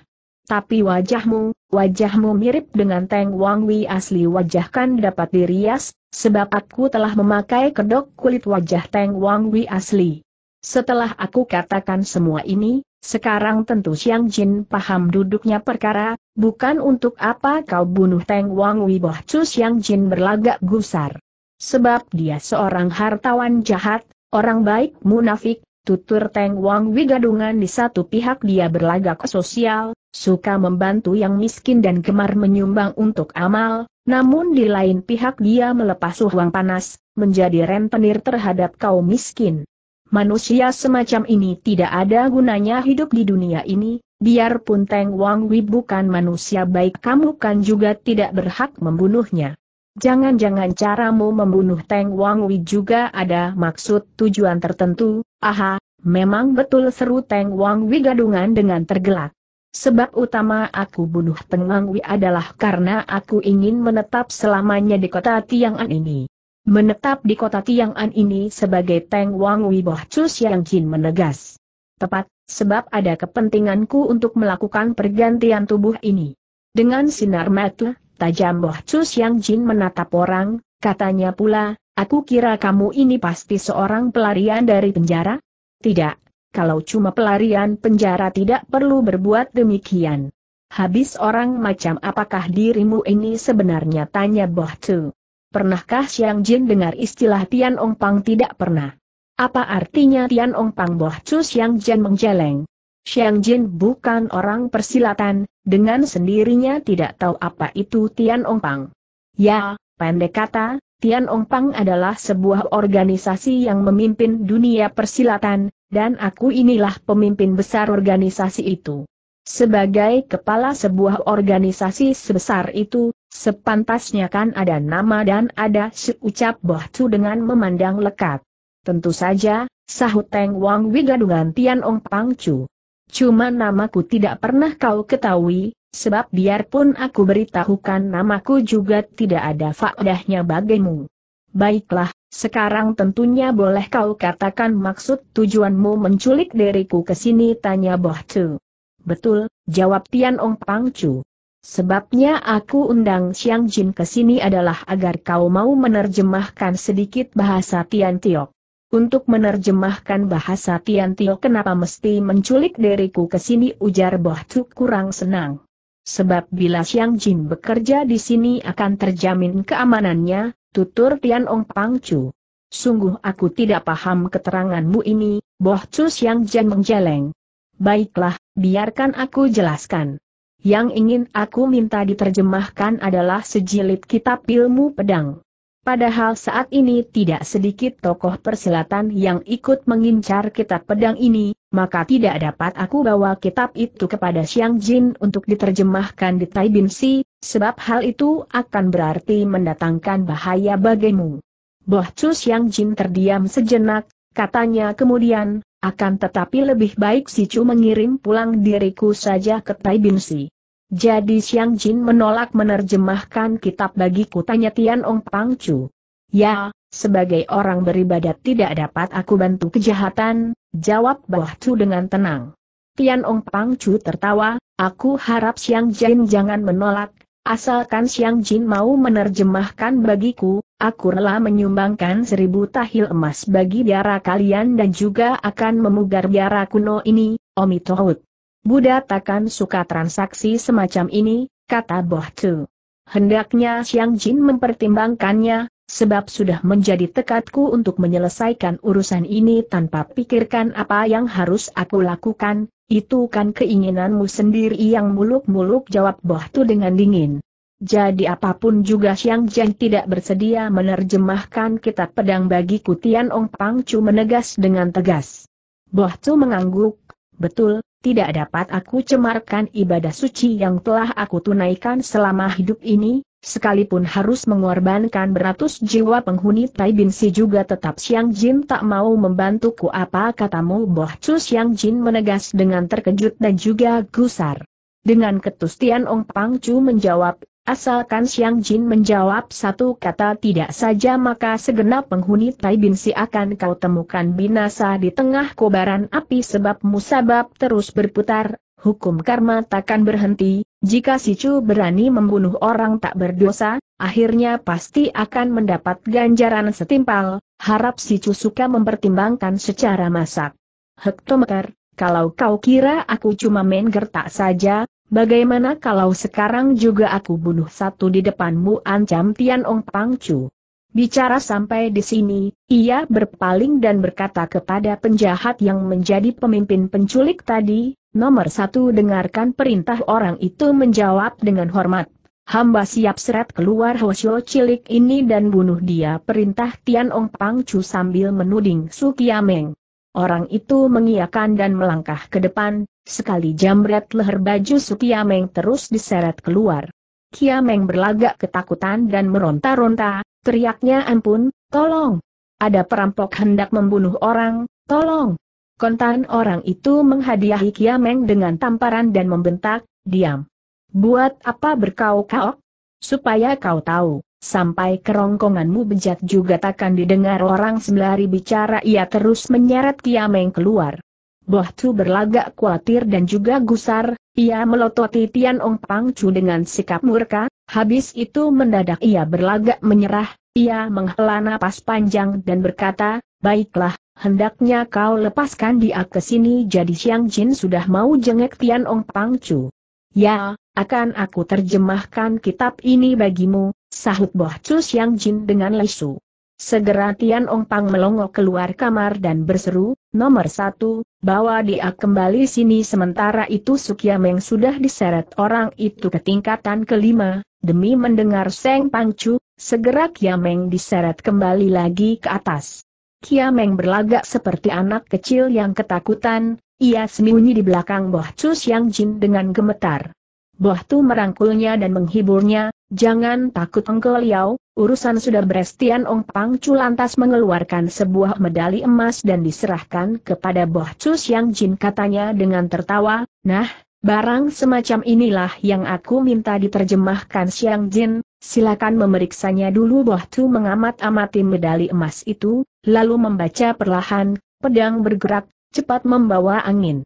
tapi wajahmu, wajahmu mirip dengan Teng Wang Wei asli wajahkan dapat dirias, sebab aku telah memakai kedok kulit wajah Teng Wang Wei asli. Setelah aku katakan semua ini, sekarang tentu Xiang Jin paham duduknya perkara, bukan untuk apa kau bunuh Teng Wang Wei Boh Chu Xiang Jin berlagak gusar. Sebab dia seorang hartawan jahat, orang baik munafik, tutur Teng Wang Wei gadungan di satu pihak dia berlagak sosial, suka membantu yang miskin dan gemar menyumbang untuk amal, namun di lain pihak dia melepas uang panas, menjadi rentenir terhadap kaum miskin. Manusia semacam ini tidak ada gunanya hidup di dunia ini, biarpun Teng Wang Wi bukan manusia baik kamu kan juga tidak berhak membunuhnya. Jangan-jangan caramu membunuh Teng Wang Wi juga ada maksud tujuan tertentu, aha, memang betul seru Teng Wang Wi gadungan dengan tergelak. Sebab utama aku bunuh Pengangwi adalah karena aku ingin menetap selamanya di kota Tiang'an ini. Menetap di kota Tiang'an ini sebagai Teng Wang Wiboh Cus yang Jin menegas. Tepat, sebab ada kepentinganku untuk melakukan pergantian tubuh ini. Dengan sinar mata, tajam Boh Cus yang Jin menatap orang, katanya pula, aku kira kamu ini pasti seorang pelarian dari penjara? Tidak, kalau cuma pelarian penjara tidak perlu berbuat demikian. Habis orang macam apakah dirimu ini sebenarnya tanya Boh Tu. Pernahkah Xiang Jin dengar istilah Tian Ong Pang tidak pernah? Apa artinya Tian Ong Pang Boh Tu Xiang Jin menjeleng? Xiang Jin bukan orang persilatan, dengan sendirinya tidak tahu apa itu Tian Ong Pang. Ya, pendek kata, Tian Ong Pang adalah sebuah organisasi yang memimpin dunia persilatan, dan aku inilah pemimpin besar organisasi itu. Sebagai kepala sebuah organisasi sebesar itu, sepantasnya kan ada nama dan ada seucap Boh tu dengan memandang lekat. Tentu saja, sahut Teng Wang Wigadungan Tian Ong Pang Chu. Cuma namaku tidak pernah kau ketahui, sebab biarpun aku beritahukan namaku juga tidak ada faedahnya bagimu. Baiklah, sekarang tentunya boleh kau katakan maksud tujuanmu menculik diriku ke sini tanya Boh Tu. Betul, jawab Tian Ong Pang Chu. Sebabnya aku undang Xiang Jin ke sini adalah agar kau mau menerjemahkan sedikit bahasa Tian Tiok. Untuk menerjemahkan bahasa Tian Tiok kenapa mesti menculik diriku ke sini ujar Boh Tu kurang senang. Sebab bila Xiang Jin bekerja di sini akan terjamin keamanannya, Tutur Tian Ong Pang Chu. Sungguh aku tidak paham keteranganmu ini, Boh Chu Siang Jen menjeleng. Baiklah, biarkan aku jelaskan. Yang ingin aku minta diterjemahkan adalah sejilid kitab ilmu pedang. Padahal saat ini tidak sedikit tokoh persilatan yang ikut mengincar kitab pedang ini, maka tidak dapat aku bawa kitab itu kepada Xiang Jin untuk diterjemahkan di Taibin Bin Si, sebab hal itu akan berarti mendatangkan bahaya bagimu. Boh Chu Xiang Jin terdiam sejenak, katanya kemudian, akan tetapi lebih baik si Chu mengirim pulang diriku saja ke Taibin Bin Si. Jadi Siang Jin menolak menerjemahkan kitab bagiku tanya Tian Ong Pang Chu. Ya, sebagai orang beribadat tidak dapat aku bantu kejahatan, jawab Bah Chu dengan tenang. Tian Ong Pang Chu tertawa, aku harap Siang Jin jangan menolak, asalkan Siang Jin mau menerjemahkan bagiku, aku rela menyumbangkan seribu tahil emas bagi biara kalian dan juga akan memugar biara kuno ini, Omi Tohut. Buddha takkan suka transaksi semacam ini, kata Boh Tu. Hendaknya Xiang Jin mempertimbangkannya, sebab sudah menjadi tekadku untuk menyelesaikan urusan ini tanpa pikirkan apa yang harus aku lakukan, itu kan keinginanmu sendiri yang muluk-muluk jawab Boh Tu dengan dingin. Jadi apapun juga Xiang Jin tidak bersedia menerjemahkan kitab pedang bagi Kutian Ong Pangcu menegas dengan tegas. Boh Tu mengangguk, betul, tidak dapat aku cemarkan ibadah suci yang telah aku tunaikan selama hidup ini, sekalipun harus mengorbankan beratus jiwa penghuni Tai Bin Si juga tetap Siang Jin tak mau membantuku apa katamu Boh Chu Yang Jin menegas dengan terkejut dan juga gusar. Dengan ketustian Ong Pang Chu menjawab, Asalkan Siang Jin menjawab satu kata tidak saja maka segenap penghuni Taibin si akan kau temukan binasa di tengah kobaran api sebab musabab terus berputar, hukum karma takkan berhenti, jika si Chu berani membunuh orang tak berdosa, akhirnya pasti akan mendapat ganjaran setimpal, harap si Chu suka mempertimbangkan secara masak. Hektometer kalau kau kira aku cuma main gertak saja, bagaimana kalau sekarang juga aku bunuh satu di depanmu ancam Tian Ong Pangcu. Bicara sampai di sini, ia berpaling dan berkata kepada penjahat yang menjadi pemimpin penculik tadi, nomor satu dengarkan perintah orang itu menjawab dengan hormat. Hamba siap seret keluar Hoshio cilik ini dan bunuh dia perintah Tian Ong Pangcu sambil menuding Su Kiameng. Orang itu mengiakan dan melangkah ke depan, sekali jamret leher baju Sukiameng terus diseret keluar. Kiameng berlagak ketakutan dan meronta-ronta, teriaknya ampun, tolong. Ada perampok hendak membunuh orang, tolong. Kontan orang itu menghadiahi Kiameng dengan tamparan dan membentak, diam. Buat apa berkau-kaok? Supaya kau tahu. Sampai kerongkonganmu bejat juga takkan didengar orang sembari bicara ia terus menyeret Tiameng keluar. Boh Tu berlagak khawatir dan juga gusar, ia melototi Tian Ong Pang Chu dengan sikap murka, habis itu mendadak ia berlagak menyerah, ia menghela napas panjang dan berkata, baiklah, hendaknya kau lepaskan dia ke sini jadi Xiang Jin sudah mau jengek Tian Ong Pang Chu. Ya, akan aku terjemahkan kitab ini bagimu, Sahut Boh Chu Jin dengan lesu. Segera Tian Ong Pang melongo keluar kamar dan berseru, nomor satu, bawa dia kembali sini sementara itu Sukiameng sudah diseret orang itu ke tingkatan kelima, demi mendengar Seng Chu, segera Kiameng diseret kembali lagi ke atas. Kiameng berlagak seperti anak kecil yang ketakutan, ia sembunyi di belakang Boh Chu Jin dengan gemetar. Boh Tu merangkulnya dan menghiburnya, jangan takut engkau liau, urusan sudah beres Tian Ong Pang Chu lantas mengeluarkan sebuah medali emas dan diserahkan kepada Boh Chu Siang Jin katanya dengan tertawa, nah, barang semacam inilah yang aku minta diterjemahkan Siang Jin, silakan memeriksanya dulu Boh Tu mengamat-amati medali emas itu, lalu membaca perlahan, pedang bergerak, cepat membawa angin.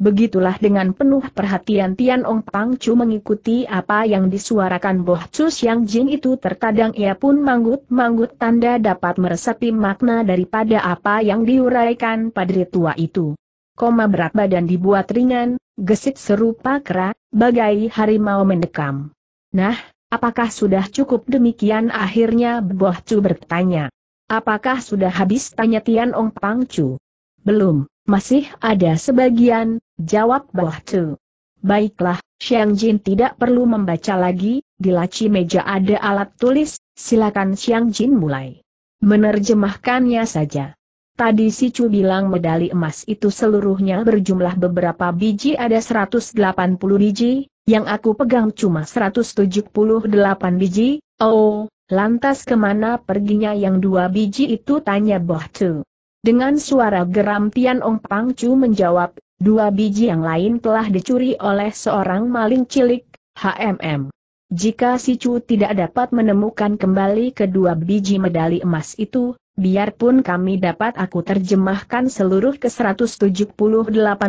Begitulah dengan penuh perhatian Tian Ong Pang Chu mengikuti apa yang disuarakan Boh Chu Yang Jin itu terkadang ia pun manggut-manggut tanda dapat meresapi makna daripada apa yang diuraikan padri tua itu. Koma berat badan dibuat ringan, gesit serupa kera, bagai harimau mendekam. Nah, apakah sudah cukup demikian akhirnya Boh Chu bertanya. Apakah sudah habis tanya Tian Ong Pang Chu? Belum. Masih ada sebagian, jawab Boh Tu. Baiklah, Xiang Jin tidak perlu membaca lagi, di laci meja ada alat tulis, silakan Xiang Jin mulai. Menerjemahkannya saja. Tadi si Chu bilang medali emas itu seluruhnya berjumlah beberapa biji ada 180 biji, yang aku pegang cuma 178 biji, oh, lantas kemana perginya yang dua biji itu tanya Boh Tu. Dengan suara geram Tian Ong Pang Chu menjawab, dua biji yang lain telah dicuri oleh seorang maling cilik, HMM. Jika si Chu tidak dapat menemukan kembali kedua biji medali emas itu, biarpun kami dapat aku terjemahkan seluruh ke 178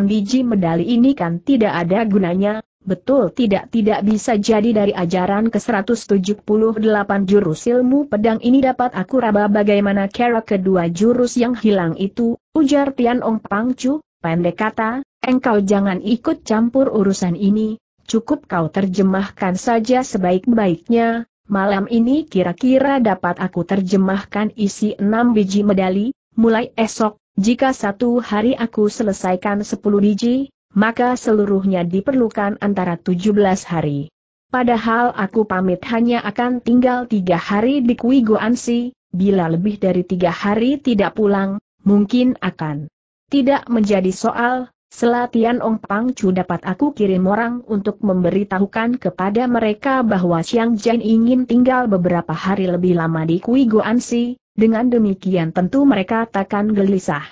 biji medali ini kan tidak ada gunanya, Betul tidak-tidak bisa jadi dari ajaran ke-178 jurus ilmu pedang ini dapat aku raba bagaimana cara kedua jurus yang hilang itu, ujar Tian Ong Pangcu, pendek kata, engkau jangan ikut campur urusan ini, cukup kau terjemahkan saja sebaik-baiknya, malam ini kira-kira dapat aku terjemahkan isi enam biji medali, mulai esok, jika satu hari aku selesaikan sepuluh biji, maka seluruhnya diperlukan antara 17 hari. Padahal aku pamit hanya akan tinggal tiga hari di Kui Goansi, bila lebih dari tiga hari tidak pulang, mungkin akan tidak menjadi soal, Selatian Ong Pang Chu dapat aku kirim orang untuk memberitahukan kepada mereka bahwa Siang Jian ingin tinggal beberapa hari lebih lama di Kui Goansi, dengan demikian tentu mereka takkan gelisah.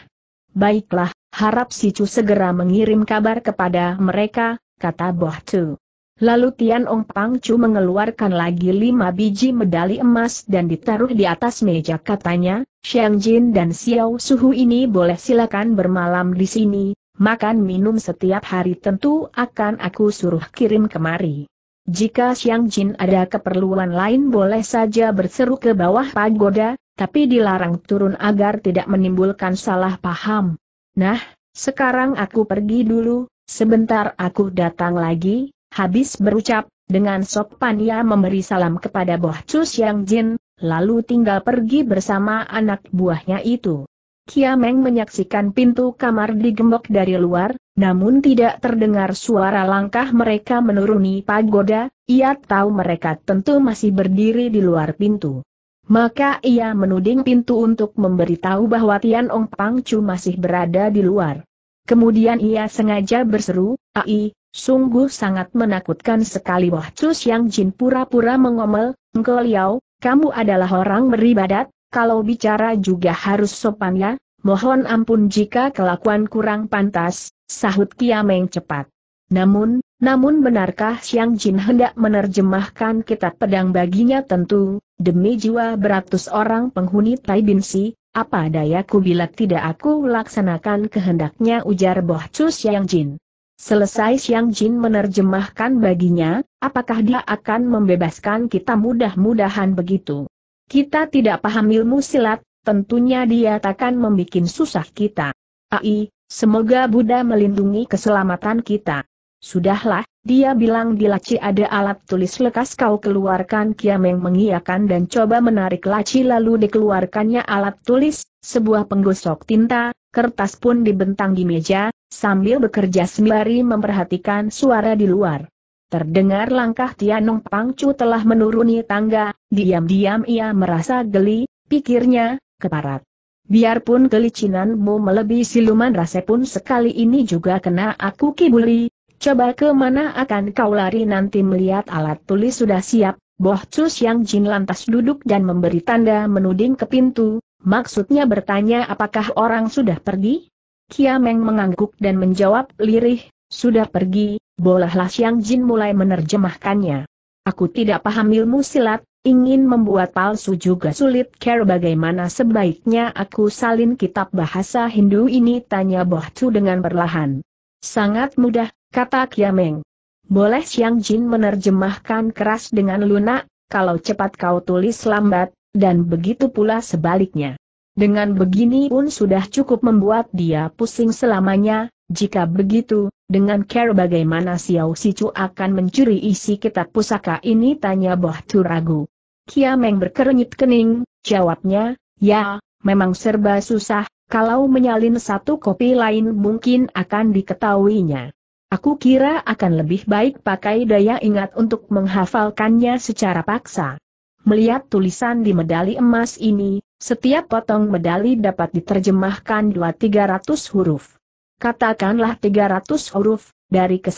Baiklah, Harap si Chu segera mengirim kabar kepada mereka, kata Boh Chu. Lalu Tian Ong Pang Chu mengeluarkan lagi lima biji medali emas dan ditaruh di atas meja katanya, Xiang Jin dan Xiao Suhu ini boleh silakan bermalam di sini, makan minum setiap hari tentu akan aku suruh kirim kemari. Jika Xiang Jin ada keperluan lain boleh saja berseru ke bawah pagoda, tapi dilarang turun agar tidak menimbulkan salah paham. Nah, sekarang aku pergi dulu, sebentar aku datang lagi, habis berucap, dengan sopan ia memberi salam kepada Boh Cus Yang Jin, lalu tinggal pergi bersama anak buahnya itu. Kiameng menyaksikan pintu kamar digembok dari luar, namun tidak terdengar suara langkah mereka menuruni pagoda, ia tahu mereka tentu masih berdiri di luar pintu. Maka ia menuding pintu untuk memberitahu bahwa Tian Ong Pang Chu masih berada di luar. Kemudian ia sengaja berseru, Ai, sungguh sangat menakutkan sekali Wah Chu Siang Jin pura-pura mengomel, Ngo Liao, kamu adalah orang beribadat, kalau bicara juga harus sopan ya, mohon ampun jika kelakuan kurang pantas, sahut Kiameng cepat. Namun, namun benarkah Yang Jin hendak menerjemahkan kitab pedang baginya tentu, demi jiwa beratus orang penghuni Taibinsi, apa dayaku bila tidak aku laksanakan kehendaknya ujar Boh Chu Xiang Jin. Selesai Xiang Jin menerjemahkan baginya, apakah dia akan membebaskan kita mudah-mudahan begitu. Kita tidak paham ilmu silat, tentunya dia takkan membuat susah kita. Ai, semoga Buddha melindungi keselamatan kita. Sudahlah, dia bilang di laci ada alat tulis lekas kau keluarkan Kiameng mengiakan dan coba menarik laci lalu dikeluarkannya alat tulis, sebuah penggosok tinta, kertas pun dibentang di meja, sambil bekerja sembari memperhatikan suara di luar. Terdengar langkah Tianong Pangcu telah menuruni tangga, diam-diam ia merasa geli, pikirnya, keparat. Biarpun kelicinanmu melebihi siluman rase pun sekali ini juga kena aku kibuli, Coba ke mana akan kau lari nanti melihat alat tulis sudah siap, Boh Cus Yang Jin lantas duduk dan memberi tanda menuding ke pintu, maksudnya bertanya apakah orang sudah pergi? Kiameng mengangguk dan menjawab lirih, sudah pergi, bolehlah Yang Jin mulai menerjemahkannya. Aku tidak paham ilmu silat, ingin membuat palsu juga sulit care bagaimana sebaiknya aku salin kitab bahasa Hindu ini tanya Boh Cu dengan perlahan. Sangat mudah, kata Kiameng. Boleh siang Jin menerjemahkan keras dengan lunak, kalau cepat kau tulis lambat, dan begitu pula sebaliknya. Dengan begini pun sudah cukup membuat dia pusing selamanya, jika begitu, dengan care bagaimana Xiao Sicu akan mencuri isi kitab pusaka ini tanya Boh Turagu. Kiameng berkerenyit kening, jawabnya, ya, memang serba susah, kalau menyalin satu kopi lain mungkin akan diketahuinya. Aku kira akan lebih baik pakai daya ingat untuk menghafalkannya secara paksa. Melihat tulisan di medali emas ini, setiap potong medali dapat diterjemahkan 2 ratus huruf. Katakanlah tiga ratus huruf, dari ke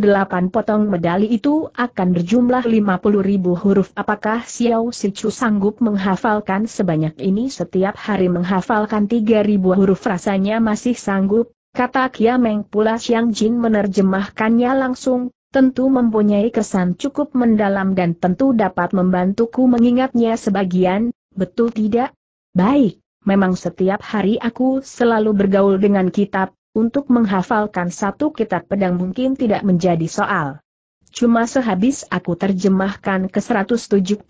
delapan potong medali itu akan berjumlah lima puluh ribu huruf. Apakah Xiao Sichu sanggup menghafalkan sebanyak ini setiap hari menghafalkan tiga 3000 huruf rasanya masih sanggup, Kata Kiameng pula Xiang Jin menerjemahkannya langsung, tentu mempunyai kesan cukup mendalam dan tentu dapat membantuku mengingatnya sebagian, betul tidak? Baik, memang setiap hari aku selalu bergaul dengan kitab, untuk menghafalkan satu kitab pedang mungkin tidak menjadi soal. Cuma sehabis aku terjemahkan ke 178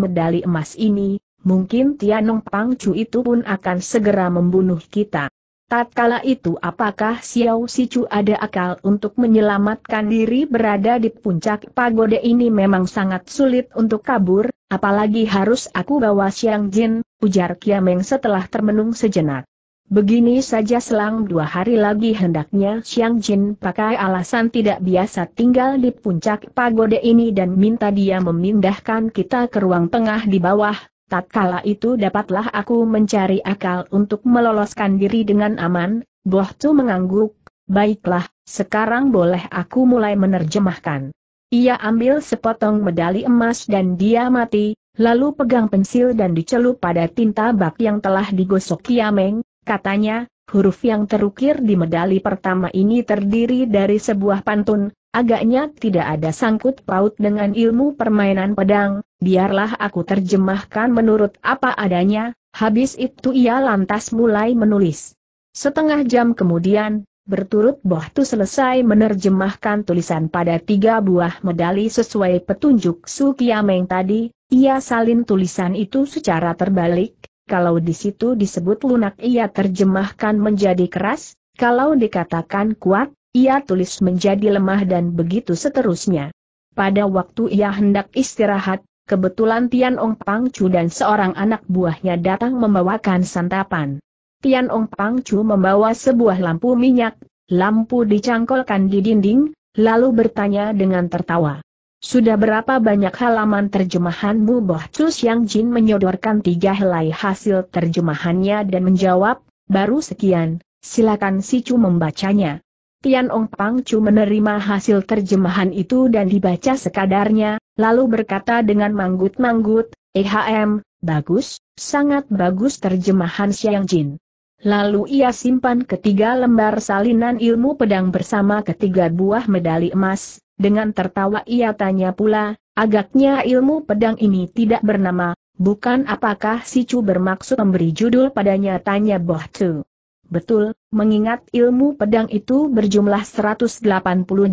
medali emas ini, mungkin Tianong Pangcu itu pun akan segera membunuh kita. Tatkala itu apakah Xiao Sichu ada akal untuk menyelamatkan diri berada di puncak pagoda ini memang sangat sulit untuk kabur, apalagi harus aku bawa Xiang Jin, ujar Kiameng setelah termenung sejenak. Begini saja selang dua hari lagi hendaknya Xiang Jin pakai alasan tidak biasa tinggal di puncak pagoda ini dan minta dia memindahkan kita ke ruang tengah di bawah, tatkala itu dapatlah aku mencari akal untuk meloloskan diri dengan aman, Boh Tu mengangguk, baiklah, sekarang boleh aku mulai menerjemahkan. Ia ambil sepotong medali emas dan dia mati, lalu pegang pensil dan dicelup pada tinta bak yang telah digosok Kiameng, katanya, Huruf yang terukir di medali pertama ini terdiri dari sebuah pantun, agaknya tidak ada sangkut paut dengan ilmu permainan pedang, biarlah aku terjemahkan menurut apa adanya, habis itu ia lantas mulai menulis. Setengah jam kemudian, berturut Bohtu selesai menerjemahkan tulisan pada tiga buah medali sesuai petunjuk Su Kiameng tadi, ia salin tulisan itu secara terbalik, kalau di situ disebut lunak ia terjemahkan menjadi keras, kalau dikatakan kuat, ia tulis menjadi lemah dan begitu seterusnya. Pada waktu ia hendak istirahat, kebetulan Tian Ong Pang Chu dan seorang anak buahnya datang membawakan santapan. Tian Ong Pang Chu membawa sebuah lampu minyak, lampu dicangkolkan di dinding, lalu bertanya dengan tertawa. Sudah berapa banyak halaman terjemahanmu Boh Tsu Yang Jin menyodorkan tiga helai hasil terjemahannya dan menjawab, baru sekian, silakan Si Cu membacanya. Tian Ong Pang Chu menerima hasil terjemahan itu dan dibaca sekadarnya, lalu berkata dengan manggut-manggut, EHM, bagus, sangat bagus terjemahan Siang Jin. Lalu ia simpan ketiga lembar salinan ilmu pedang bersama ketiga buah medali emas, dengan tertawa ia tanya pula, agaknya ilmu pedang ini tidak bernama, bukan apakah si Chu bermaksud memberi judul padanya tanya Boh Chu. Betul, mengingat ilmu pedang itu berjumlah 180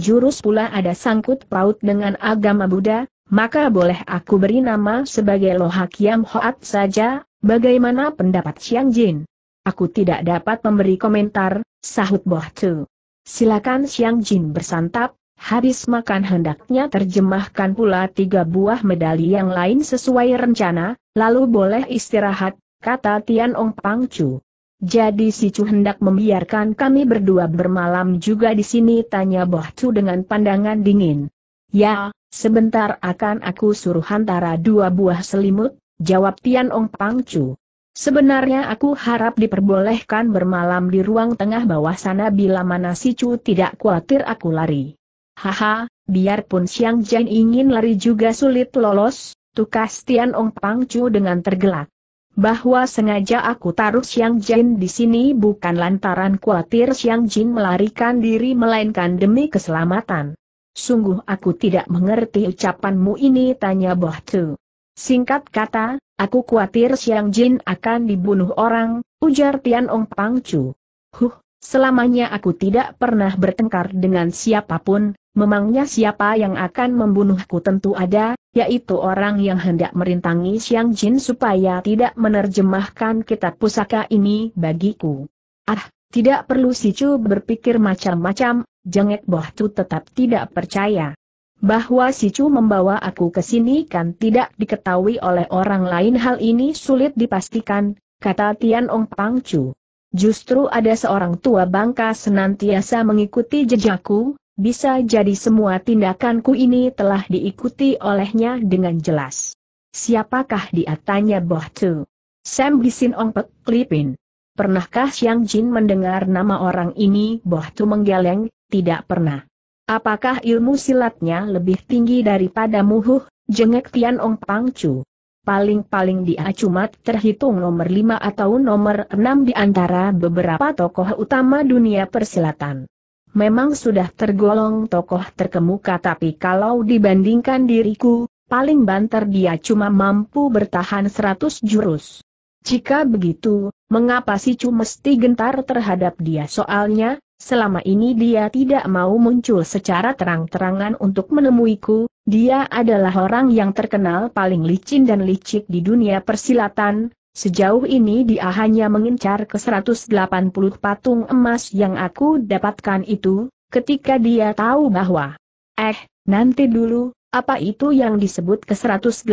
jurus pula ada sangkut paut dengan agama Buddha, maka boleh aku beri nama sebagai Lohak Yam Hoat saja, bagaimana pendapat Siang Jin? Aku tidak dapat memberi komentar, sahut Boh Chu. Silakan Siang Jin bersantap, Habis makan hendaknya terjemahkan pula tiga buah medali yang lain sesuai rencana, lalu boleh istirahat, kata Tian Ong Pang Chu. Jadi si Chu hendak membiarkan kami berdua bermalam juga di sini tanya Boh Chu dengan pandangan dingin. Ya, sebentar akan aku suruh antara dua buah selimut, jawab Tian Ong Pang Chu. Sebenarnya aku harap diperbolehkan bermalam di ruang tengah bawah sana bila mana si Chu tidak khawatir aku lari. Haha, biarpun Siang Jian ingin lari juga sulit lolos, tukas Tian Ong Pang Chu dengan tergelak. Bahwa sengaja aku taruh Siang Jin di sini bukan lantaran khawatir Siang Jin melarikan diri melainkan demi keselamatan. Sungguh aku tidak mengerti ucapanmu ini tanya Boh Tu. Singkat kata, aku khawatir Siang Jin akan dibunuh orang, ujar Tian Ong Pang Chu. Huh, selamanya aku tidak pernah bertengkar dengan siapapun, Memangnya siapa yang akan membunuhku tentu ada, yaitu orang yang hendak merintangi Siang Jin supaya tidak menerjemahkan kitab pusaka ini bagiku. Ah, tidak perlu si Chu berpikir macam-macam, jengek Boh Chu tetap tidak percaya. Bahwa si Chu membawa aku ke sini kan tidak diketahui oleh orang lain hal ini sulit dipastikan, kata Tian Ong Pang Chu. Justru ada seorang tua bangka senantiasa mengikuti jejakku, bisa jadi semua tindakanku ini telah diikuti olehnya dengan jelas. Siapakah dia tanya Boh Tu? Sam Gisin Ong Pek Klipin. Pernahkah Xiang Jin mendengar nama orang ini? Boh Tu menggeleng, tidak pernah. Apakah ilmu silatnya lebih tinggi daripada Muhuh, jengek Tian Ong Pang Chu? Paling-paling dia cuma terhitung nomor lima atau nomor enam di antara beberapa tokoh utama dunia persilatan memang sudah tergolong tokoh terkemuka tapi kalau dibandingkan diriku, paling banter dia cuma mampu bertahan seratus jurus. Jika begitu, mengapa si Cu mesti gentar terhadap dia soalnya, selama ini dia tidak mau muncul secara terang-terangan untuk menemuiku, dia adalah orang yang terkenal paling licin dan licik di dunia persilatan, Sejauh ini dia hanya mengincar ke 180 patung emas yang aku dapatkan itu, ketika dia tahu bahwa, eh, nanti dulu, apa itu yang disebut ke 180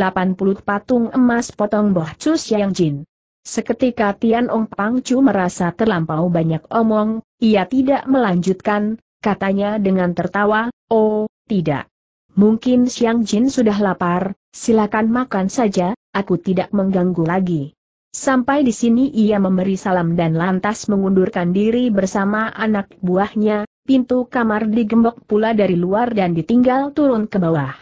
patung emas potong boh Cus Yang Jin? Seketika Tian Ong Pang Chu merasa terlampau banyak omong, ia tidak melanjutkan, katanya dengan tertawa, oh, tidak. Mungkin Xiang Jin sudah lapar, silakan makan saja, aku tidak mengganggu lagi. Sampai di sini ia memberi salam dan lantas mengundurkan diri bersama anak buahnya, pintu kamar digembok pula dari luar dan ditinggal turun ke bawah.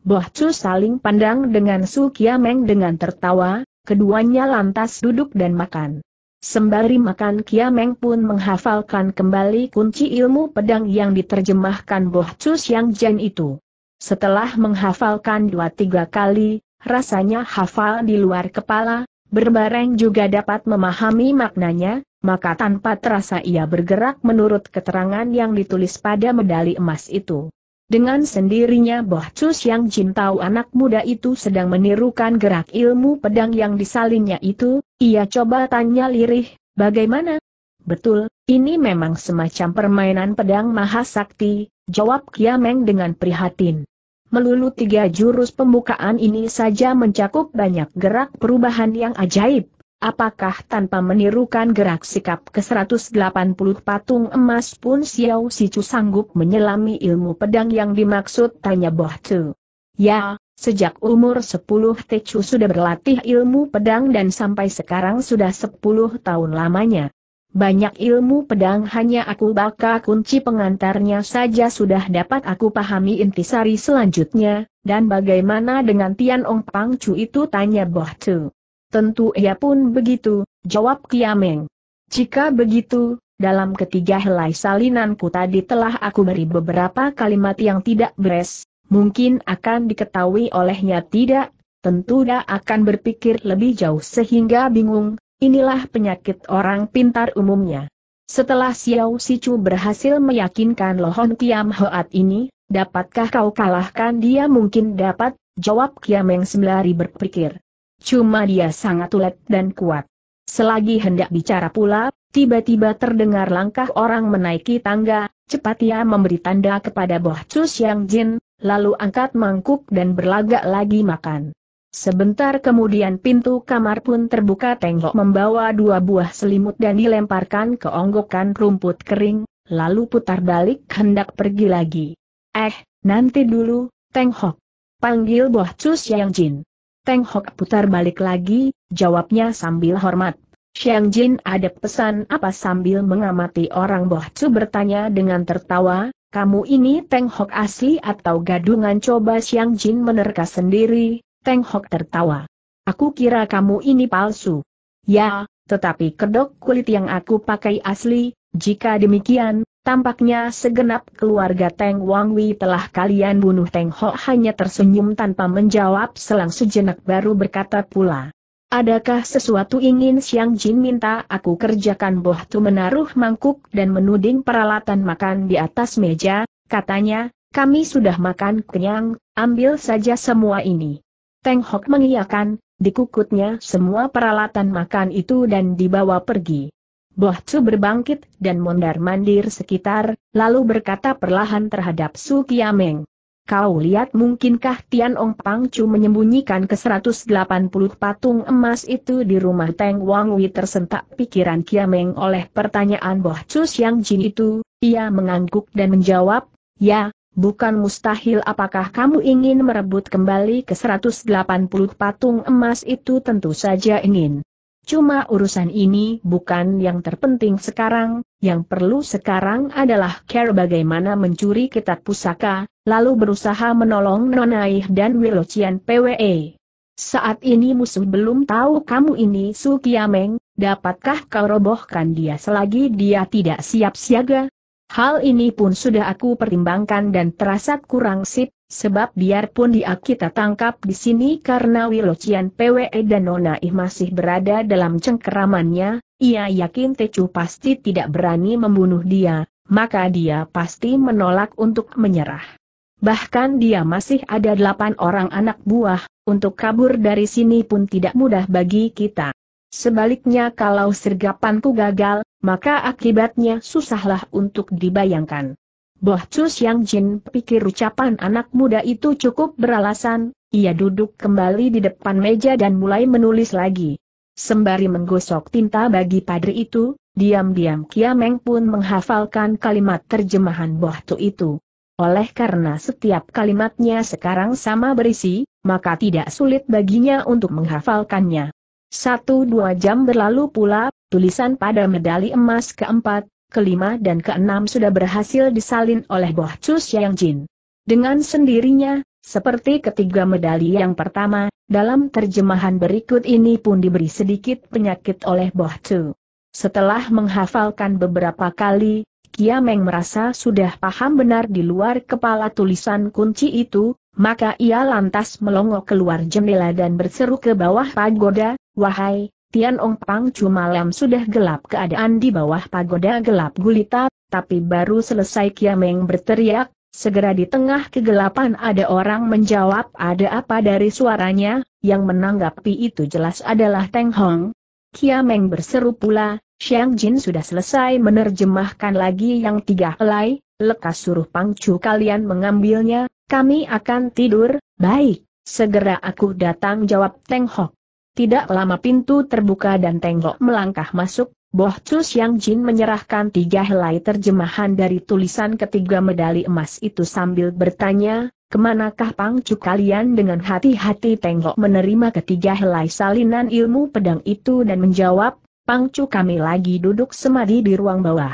Boh Chu saling pandang dengan Su Kiameng dengan tertawa, keduanya lantas duduk dan makan. Sembari makan Kiameng pun menghafalkan kembali kunci ilmu pedang yang diterjemahkan Boh Chu Xiang Jen itu. Setelah menghafalkan dua tiga kali, rasanya hafal di luar kepala, berbareng juga dapat memahami maknanya, maka tanpa terasa ia bergerak menurut keterangan yang ditulis pada medali emas itu. Dengan sendirinya Boh Cus yang Jin tahu anak muda itu sedang menirukan gerak ilmu pedang yang disalinnya itu, ia coba tanya lirih, bagaimana? Betul, ini memang semacam permainan pedang maha sakti, jawab Kiameng dengan prihatin melulu tiga jurus pembukaan ini saja mencakup banyak gerak perubahan yang ajaib. Apakah tanpa menirukan gerak sikap ke-180 patung emas pun Xiao Sichu sanggup menyelami ilmu pedang yang dimaksud tanya Boh Tu? Ya, sejak umur 10 Tecu sudah berlatih ilmu pedang dan sampai sekarang sudah 10 tahun lamanya. Banyak ilmu pedang hanya aku baka kunci pengantarnya saja sudah dapat aku pahami intisari selanjutnya, dan bagaimana dengan Tian Ong Pang Chu itu tanya Boh Tu. Tentu ia pun begitu, jawab Kiameng. Jika begitu, dalam ketiga helai salinanku tadi telah aku beri beberapa kalimat yang tidak beres, mungkin akan diketahui olehnya tidak, tentu dia akan berpikir lebih jauh sehingga bingung, Inilah penyakit orang pintar umumnya. Setelah Xiao Sichu berhasil meyakinkan Lohon Kiam Hoat ini, dapatkah kau kalahkan dia mungkin dapat, jawab Kiam yang sembari berpikir. Cuma dia sangat ulet dan kuat. Selagi hendak bicara pula, tiba-tiba terdengar langkah orang menaiki tangga, cepat ia memberi tanda kepada Boh Cus Yang Jin, lalu angkat mangkuk dan berlagak lagi makan. Sebentar kemudian pintu kamar pun terbuka tengok membawa dua buah selimut dan dilemparkan ke onggokan rumput kering, lalu putar balik hendak pergi lagi. Eh, nanti dulu, Teng Hok. Panggil Boh Chu Yang Jin. Teng Hok putar balik lagi, jawabnya sambil hormat. Xiang Jin ada pesan apa sambil mengamati orang Boh Chu bertanya dengan tertawa, kamu ini Teng Hok asli atau gadungan coba Xiang Jin menerka sendiri, Teng Hok tertawa. Aku kira kamu ini palsu. Ya, tetapi kedok kulit yang aku pakai asli, jika demikian, tampaknya segenap keluarga Teng Wang Wei telah kalian bunuh Teng Hok hanya tersenyum tanpa menjawab selang sejenak baru berkata pula. Adakah sesuatu ingin Siang Jin minta aku kerjakan Boh Tu menaruh mangkuk dan menuding peralatan makan di atas meja, katanya, kami sudah makan kenyang, ambil saja semua ini. Teng Hok mengiyakan, dikukutnya semua peralatan makan itu dan dibawa pergi. Boh Chu berbangkit dan mondar-mandir sekitar, lalu berkata perlahan terhadap Su Kiameng. Kau lihat mungkinkah Tian Ong Pang Chu menyembunyikan ke-180 patung emas itu di rumah Teng Wang Wei tersentak pikiran Kiameng oleh pertanyaan Boh Chu Siang Jin itu, ia mengangguk dan menjawab, ya, bukan mustahil apakah kamu ingin merebut kembali ke 180 patung emas itu tentu saja ingin. Cuma urusan ini bukan yang terpenting sekarang, yang perlu sekarang adalah care bagaimana mencuri kitab pusaka, lalu berusaha menolong Nonaih dan Wilocian PWE. Saat ini musuh belum tahu kamu ini Sukiameng, dapatkah kau robohkan dia selagi dia tidak siap siaga? Hal ini pun sudah aku pertimbangkan dan terasa kurang sip, sebab biarpun dia kita tangkap di sini karena Wilocian PWE dan Nona Ih masih berada dalam cengkeramannya, ia yakin Tecu pasti tidak berani membunuh dia, maka dia pasti menolak untuk menyerah. Bahkan dia masih ada delapan orang anak buah, untuk kabur dari sini pun tidak mudah bagi kita. Sebaliknya kalau sergapanku gagal, maka akibatnya susahlah untuk dibayangkan. Boh Chu Jin pikir ucapan anak muda itu cukup beralasan, ia duduk kembali di depan meja dan mulai menulis lagi. Sembari menggosok tinta bagi padri itu, diam-diam Kiameng pun menghafalkan kalimat terjemahan Boh Tu itu. Oleh karena setiap kalimatnya sekarang sama berisi, maka tidak sulit baginya untuk menghafalkannya. Satu dua jam berlalu pula, tulisan pada medali emas keempat, kelima dan keenam sudah berhasil disalin oleh Boh Chus Yang Jin. Dengan sendirinya, seperti ketiga medali yang pertama, dalam terjemahan berikut ini pun diberi sedikit penyakit oleh Boh Chu. Setelah menghafalkan beberapa kali, Meng merasa sudah paham benar di luar kepala tulisan kunci itu, maka ia lantas melongo keluar jendela dan berseru ke bawah pagoda, Wahai, Tian Ong Pang malam sudah gelap keadaan di bawah pagoda gelap gulita, tapi baru selesai Kiameng berteriak, segera di tengah kegelapan ada orang menjawab ada apa dari suaranya, yang menanggapi itu jelas adalah Teng Hong. Kiameng berseru pula, Xiang Jin sudah selesai menerjemahkan lagi yang tiga helai, lekas suruh Pang Chu kalian mengambilnya, kami akan tidur, baik, segera aku datang jawab Teng Hong. Tidak lama pintu terbuka dan tengok melangkah masuk, Boh Chu Jin menyerahkan tiga helai terjemahan dari tulisan ketiga medali emas itu sambil bertanya, kemanakah pangcu kalian dengan hati-hati tengok menerima ketiga helai salinan ilmu pedang itu dan menjawab, pangcu kami lagi duduk semadi di ruang bawah.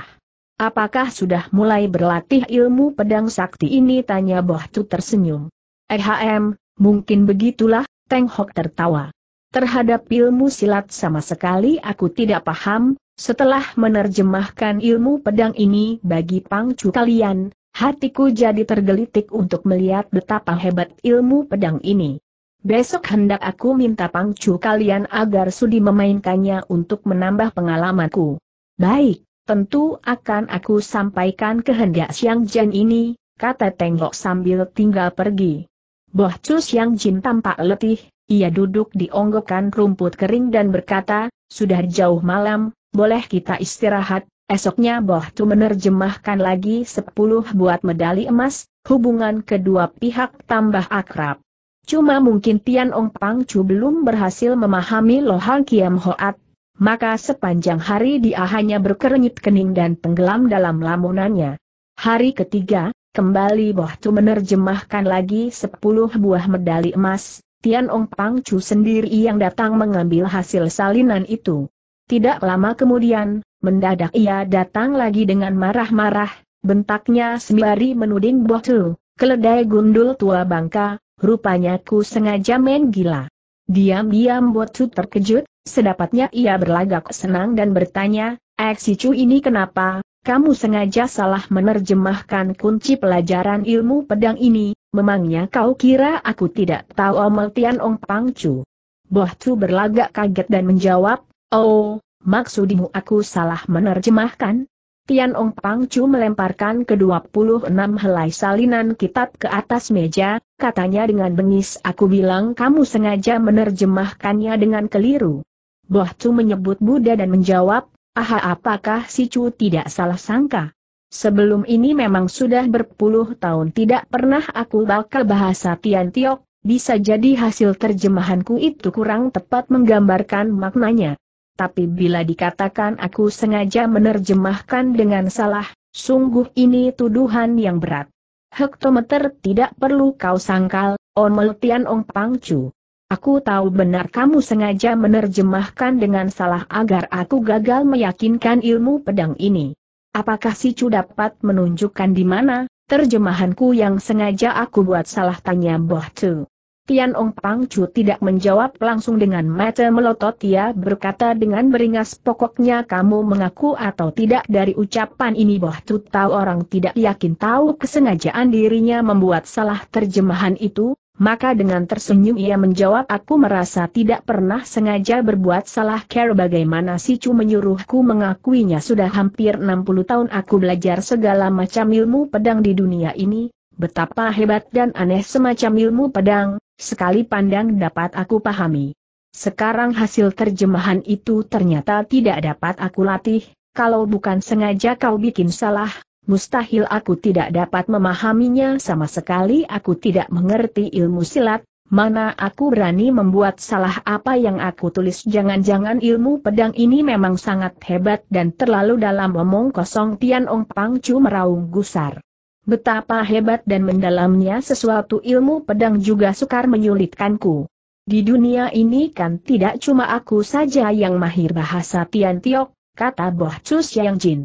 Apakah sudah mulai berlatih ilmu pedang sakti ini tanya Boh tersenyum. Ehm, mungkin begitulah, Tengok tertawa. Terhadap ilmu silat sama sekali aku tidak paham, setelah menerjemahkan ilmu pedang ini bagi pangcu kalian, hatiku jadi tergelitik untuk melihat betapa hebat ilmu pedang ini. Besok hendak aku minta pangcu kalian agar sudi memainkannya untuk menambah pengalamanku. Baik, tentu akan aku sampaikan kehendak Siang Jen ini, kata Tengok sambil tinggal pergi. Boh Chu Jin tampak letih, ia duduk di onggokan rumput kering dan berkata, sudah jauh malam, boleh kita istirahat, esoknya Bohtu menerjemahkan lagi sepuluh buat medali emas, hubungan kedua pihak tambah akrab. Cuma mungkin Tian Ong Pang Chu belum berhasil memahami loh Kiam Hoat, maka sepanjang hari dia hanya berkerenyit kening dan tenggelam dalam lamunannya. Hari ketiga, Kembali Bohtu menerjemahkan lagi sepuluh buah medali emas, Tian Ong Pang Chu sendiri yang datang mengambil hasil salinan itu. Tidak lama kemudian, mendadak ia datang lagi dengan marah-marah, bentaknya sembari menuding Botu, keledai gundul tua bangka, rupanya ku sengaja main gila. Diam-diam Botu terkejut, sedapatnya ia berlagak senang dan bertanya, eh, Chu ini kenapa, kamu sengaja salah menerjemahkan kunci pelajaran ilmu pedang ini, Memangnya kau kira aku tidak tahu omel Tian Ong Pangcu? Boh Chu berlagak kaget dan menjawab, Oh, maksudimu aku salah menerjemahkan? Tian Ong Pangcu melemparkan ke-26 helai salinan kitab ke atas meja, katanya dengan bengis aku bilang kamu sengaja menerjemahkannya dengan keliru. Boh Chu menyebut Buddha dan menjawab, Aha apakah si Chu tidak salah sangka? Sebelum ini memang sudah berpuluh tahun tidak pernah aku bakal bahasa Tian Tiok, bisa jadi hasil terjemahanku itu kurang tepat menggambarkan maknanya. Tapi bila dikatakan aku sengaja menerjemahkan dengan salah, sungguh ini tuduhan yang berat. Hektometer tidak perlu kau sangkal, Omel Tian Ong Pangcu. Aku tahu benar kamu sengaja menerjemahkan dengan salah agar aku gagal meyakinkan ilmu pedang ini. Apakah si Cu dapat menunjukkan di mana? Terjemahanku yang sengaja aku buat salah tanya Boh Chu. Tian Ong Pang Chu tidak menjawab langsung dengan mata melotot ia berkata dengan beringas pokoknya kamu mengaku atau tidak dari ucapan ini Boh Chu tahu orang tidak yakin tahu kesengajaan dirinya membuat salah terjemahan itu, maka dengan tersenyum ia menjawab aku merasa tidak pernah sengaja berbuat salah care bagaimana si Chu menyuruhku mengakuinya sudah hampir 60 tahun aku belajar segala macam ilmu pedang di dunia ini, betapa hebat dan aneh semacam ilmu pedang, sekali pandang dapat aku pahami. Sekarang hasil terjemahan itu ternyata tidak dapat aku latih, kalau bukan sengaja kau bikin salah, Mustahil aku tidak dapat memahaminya sama sekali aku tidak mengerti ilmu silat, mana aku berani membuat salah apa yang aku tulis jangan-jangan ilmu pedang ini memang sangat hebat dan terlalu dalam omong kosong Tian Ong Chu meraung gusar. Betapa hebat dan mendalamnya sesuatu ilmu pedang juga sukar menyulitkanku. Di dunia ini kan tidak cuma aku saja yang mahir bahasa Tian Tiok, kata Boh Chus Yang Jin.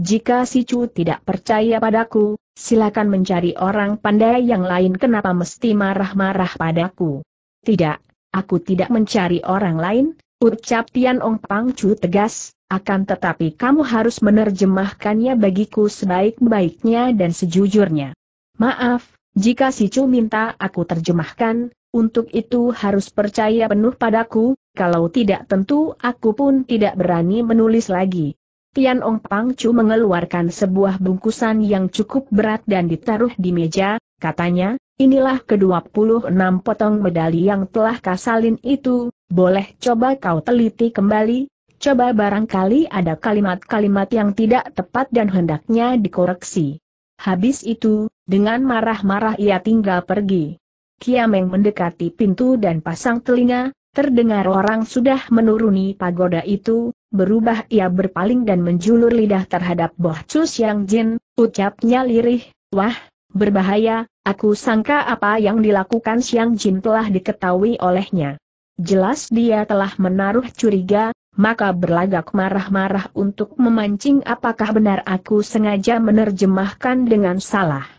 Jika si Chu tidak percaya padaku, silakan mencari orang pandai yang lain kenapa mesti marah-marah padaku. Tidak, aku tidak mencari orang lain, ucap Tian Ong Pang Chu tegas, akan tetapi kamu harus menerjemahkannya bagiku sebaik-baiknya dan sejujurnya. Maaf, jika si Chu minta aku terjemahkan, untuk itu harus percaya penuh padaku, kalau tidak tentu aku pun tidak berani menulis lagi. Tian Ong Pang Chu mengeluarkan sebuah bungkusan yang cukup berat dan ditaruh di meja, katanya, inilah ke-26 potong medali yang telah kasalin itu, boleh coba kau teliti kembali, coba barangkali ada kalimat-kalimat yang tidak tepat dan hendaknya dikoreksi. Habis itu, dengan marah-marah ia tinggal pergi. Kiameng mendekati pintu dan pasang telinga, terdengar orang sudah menuruni pagoda itu, Berubah ia berpaling dan menjulur lidah terhadap Boh Chu Jin, ucapnya lirih, wah, berbahaya, aku sangka apa yang dilakukan Siang Jin telah diketahui olehnya. Jelas dia telah menaruh curiga, maka berlagak marah-marah untuk memancing apakah benar aku sengaja menerjemahkan dengan salah.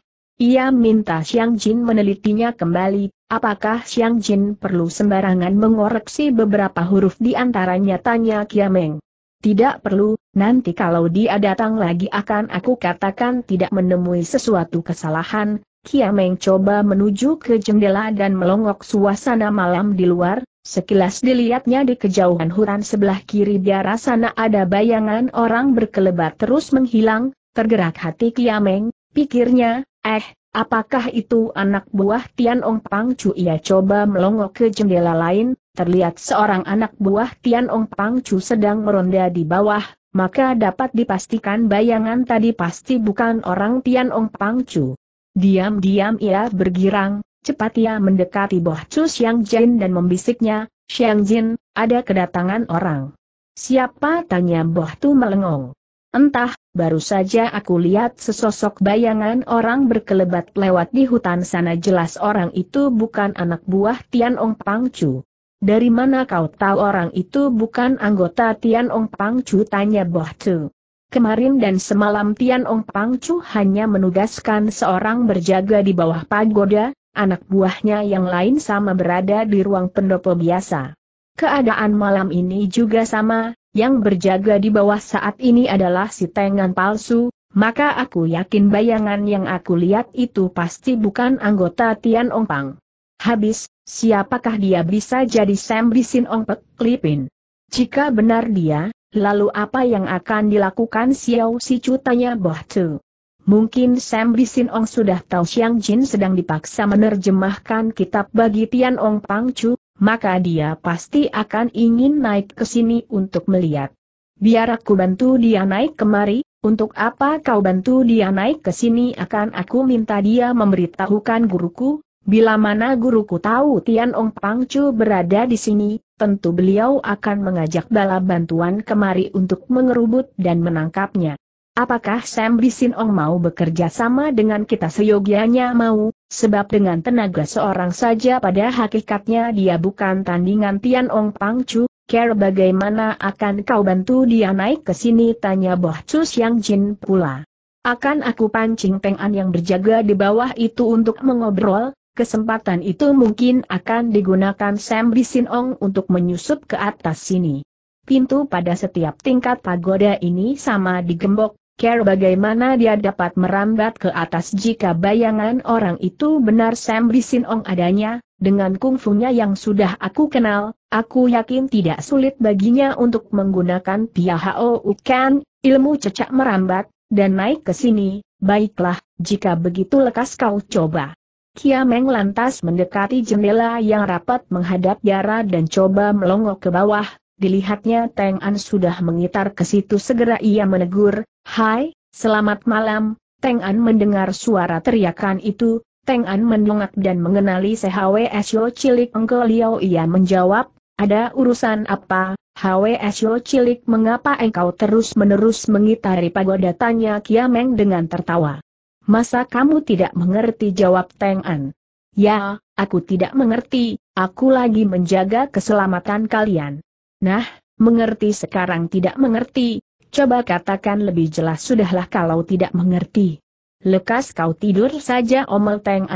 Ia minta Xiang Jin menelitinya kembali, apakah Xiang Jin perlu sembarangan mengoreksi beberapa huruf di antaranya tanya Kiameng. Tidak perlu, nanti kalau dia datang lagi akan aku katakan tidak menemui sesuatu kesalahan, Kiameng coba menuju ke jendela dan melongok suasana malam di luar, sekilas dilihatnya di kejauhan hutan sebelah kiri biara sana ada bayangan orang berkelebat terus menghilang, tergerak hati Kiameng, pikirnya, Eh, apakah itu anak buah Tian Ong Pang Chu? Ia coba melongo ke jendela lain, terlihat seorang anak buah Tian Ong Pang Chu sedang meronda di bawah, maka dapat dipastikan bayangan tadi pasti bukan orang Tian Ong Pang Chu. Diam-diam ia bergirang, cepat ia mendekati Boh Chu Xiang Jin dan membisiknya, Xiang Jin, ada kedatangan orang. Siapa tanya Boh Tu melengong. Entah, Baru saja aku lihat sesosok bayangan orang berkelebat lewat di hutan sana jelas orang itu bukan anak buah Tian Ong Pang Chu. Dari mana kau tahu orang itu bukan anggota Tian Ong Pang Chu? tanya Boh Tu. Kemarin dan semalam Tian Ong Pang Chu hanya menugaskan seorang berjaga di bawah pagoda, anak buahnya yang lain sama berada di ruang pendopo biasa. Keadaan malam ini juga sama, yang berjaga di bawah saat ini adalah si tengan palsu, maka aku yakin bayangan yang aku lihat itu pasti bukan anggota Tian Pang. Habis, siapakah dia bisa jadi Sam Bisin Ongpek klipin? Jika benar dia, lalu apa yang akan dilakukan Xiao Sicu tanya Boh Tu. Mungkin Sam Bisin Ong sudah tahu Xiang Jin sedang dipaksa menerjemahkan kitab bagi Tian Ong Pang Chu, maka dia pasti akan ingin naik ke sini untuk melihat. Biar aku bantu dia naik kemari, untuk apa kau bantu dia naik ke sini akan aku minta dia memberitahukan guruku, bila mana guruku tahu Tian Ong Pangcu berada di sini, tentu beliau akan mengajak bala bantuan kemari untuk mengerubut dan menangkapnya. Apakah Sam Bisin Ong mau bekerja sama dengan kita seyogianya mau, Sebab dengan tenaga seorang saja pada hakikatnya dia bukan tandingan Tian Ong Pang Chu, care bagaimana akan kau bantu dia naik ke sini tanya Boh Chu Siang Jin pula. Akan aku pancing Peng An yang berjaga di bawah itu untuk mengobrol, kesempatan itu mungkin akan digunakan Sam Bisin Ong untuk menyusup ke atas sini. Pintu pada setiap tingkat pagoda ini sama digembok, care bagaimana dia dapat merambat ke atas jika bayangan orang itu benar Sam Bisinong adanya, dengan kungfunya yang sudah aku kenal, aku yakin tidak sulit baginya untuk menggunakan pia Hao Ukan, ilmu cecak merambat, dan naik ke sini, baiklah, jika begitu lekas kau coba. Kia Meng lantas mendekati jendela yang rapat menghadap Yara dan coba melongok ke bawah, Dilihatnya Teng An sudah mengitar ke situ segera ia menegur, Hai, selamat malam, Teng An mendengar suara teriakan itu, Teng An mendongak dan mengenali CHWSO cilik Engke Liao ia menjawab, ada urusan apa, HWSO cilik mengapa engkau terus-menerus mengitari pagoda tanya Kiameng dengan tertawa. Masa kamu tidak mengerti jawab Teng An? Ya, aku tidak mengerti, aku lagi menjaga keselamatan kalian. Nah, mengerti sekarang tidak mengerti, coba katakan lebih jelas sudahlah kalau tidak mengerti. Lekas kau tidur saja Omel Teng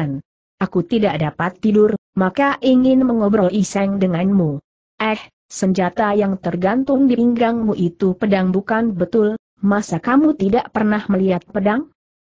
Aku tidak dapat tidur, maka ingin mengobrol iseng denganmu. Eh, senjata yang tergantung di pinggangmu itu pedang bukan betul, masa kamu tidak pernah melihat pedang?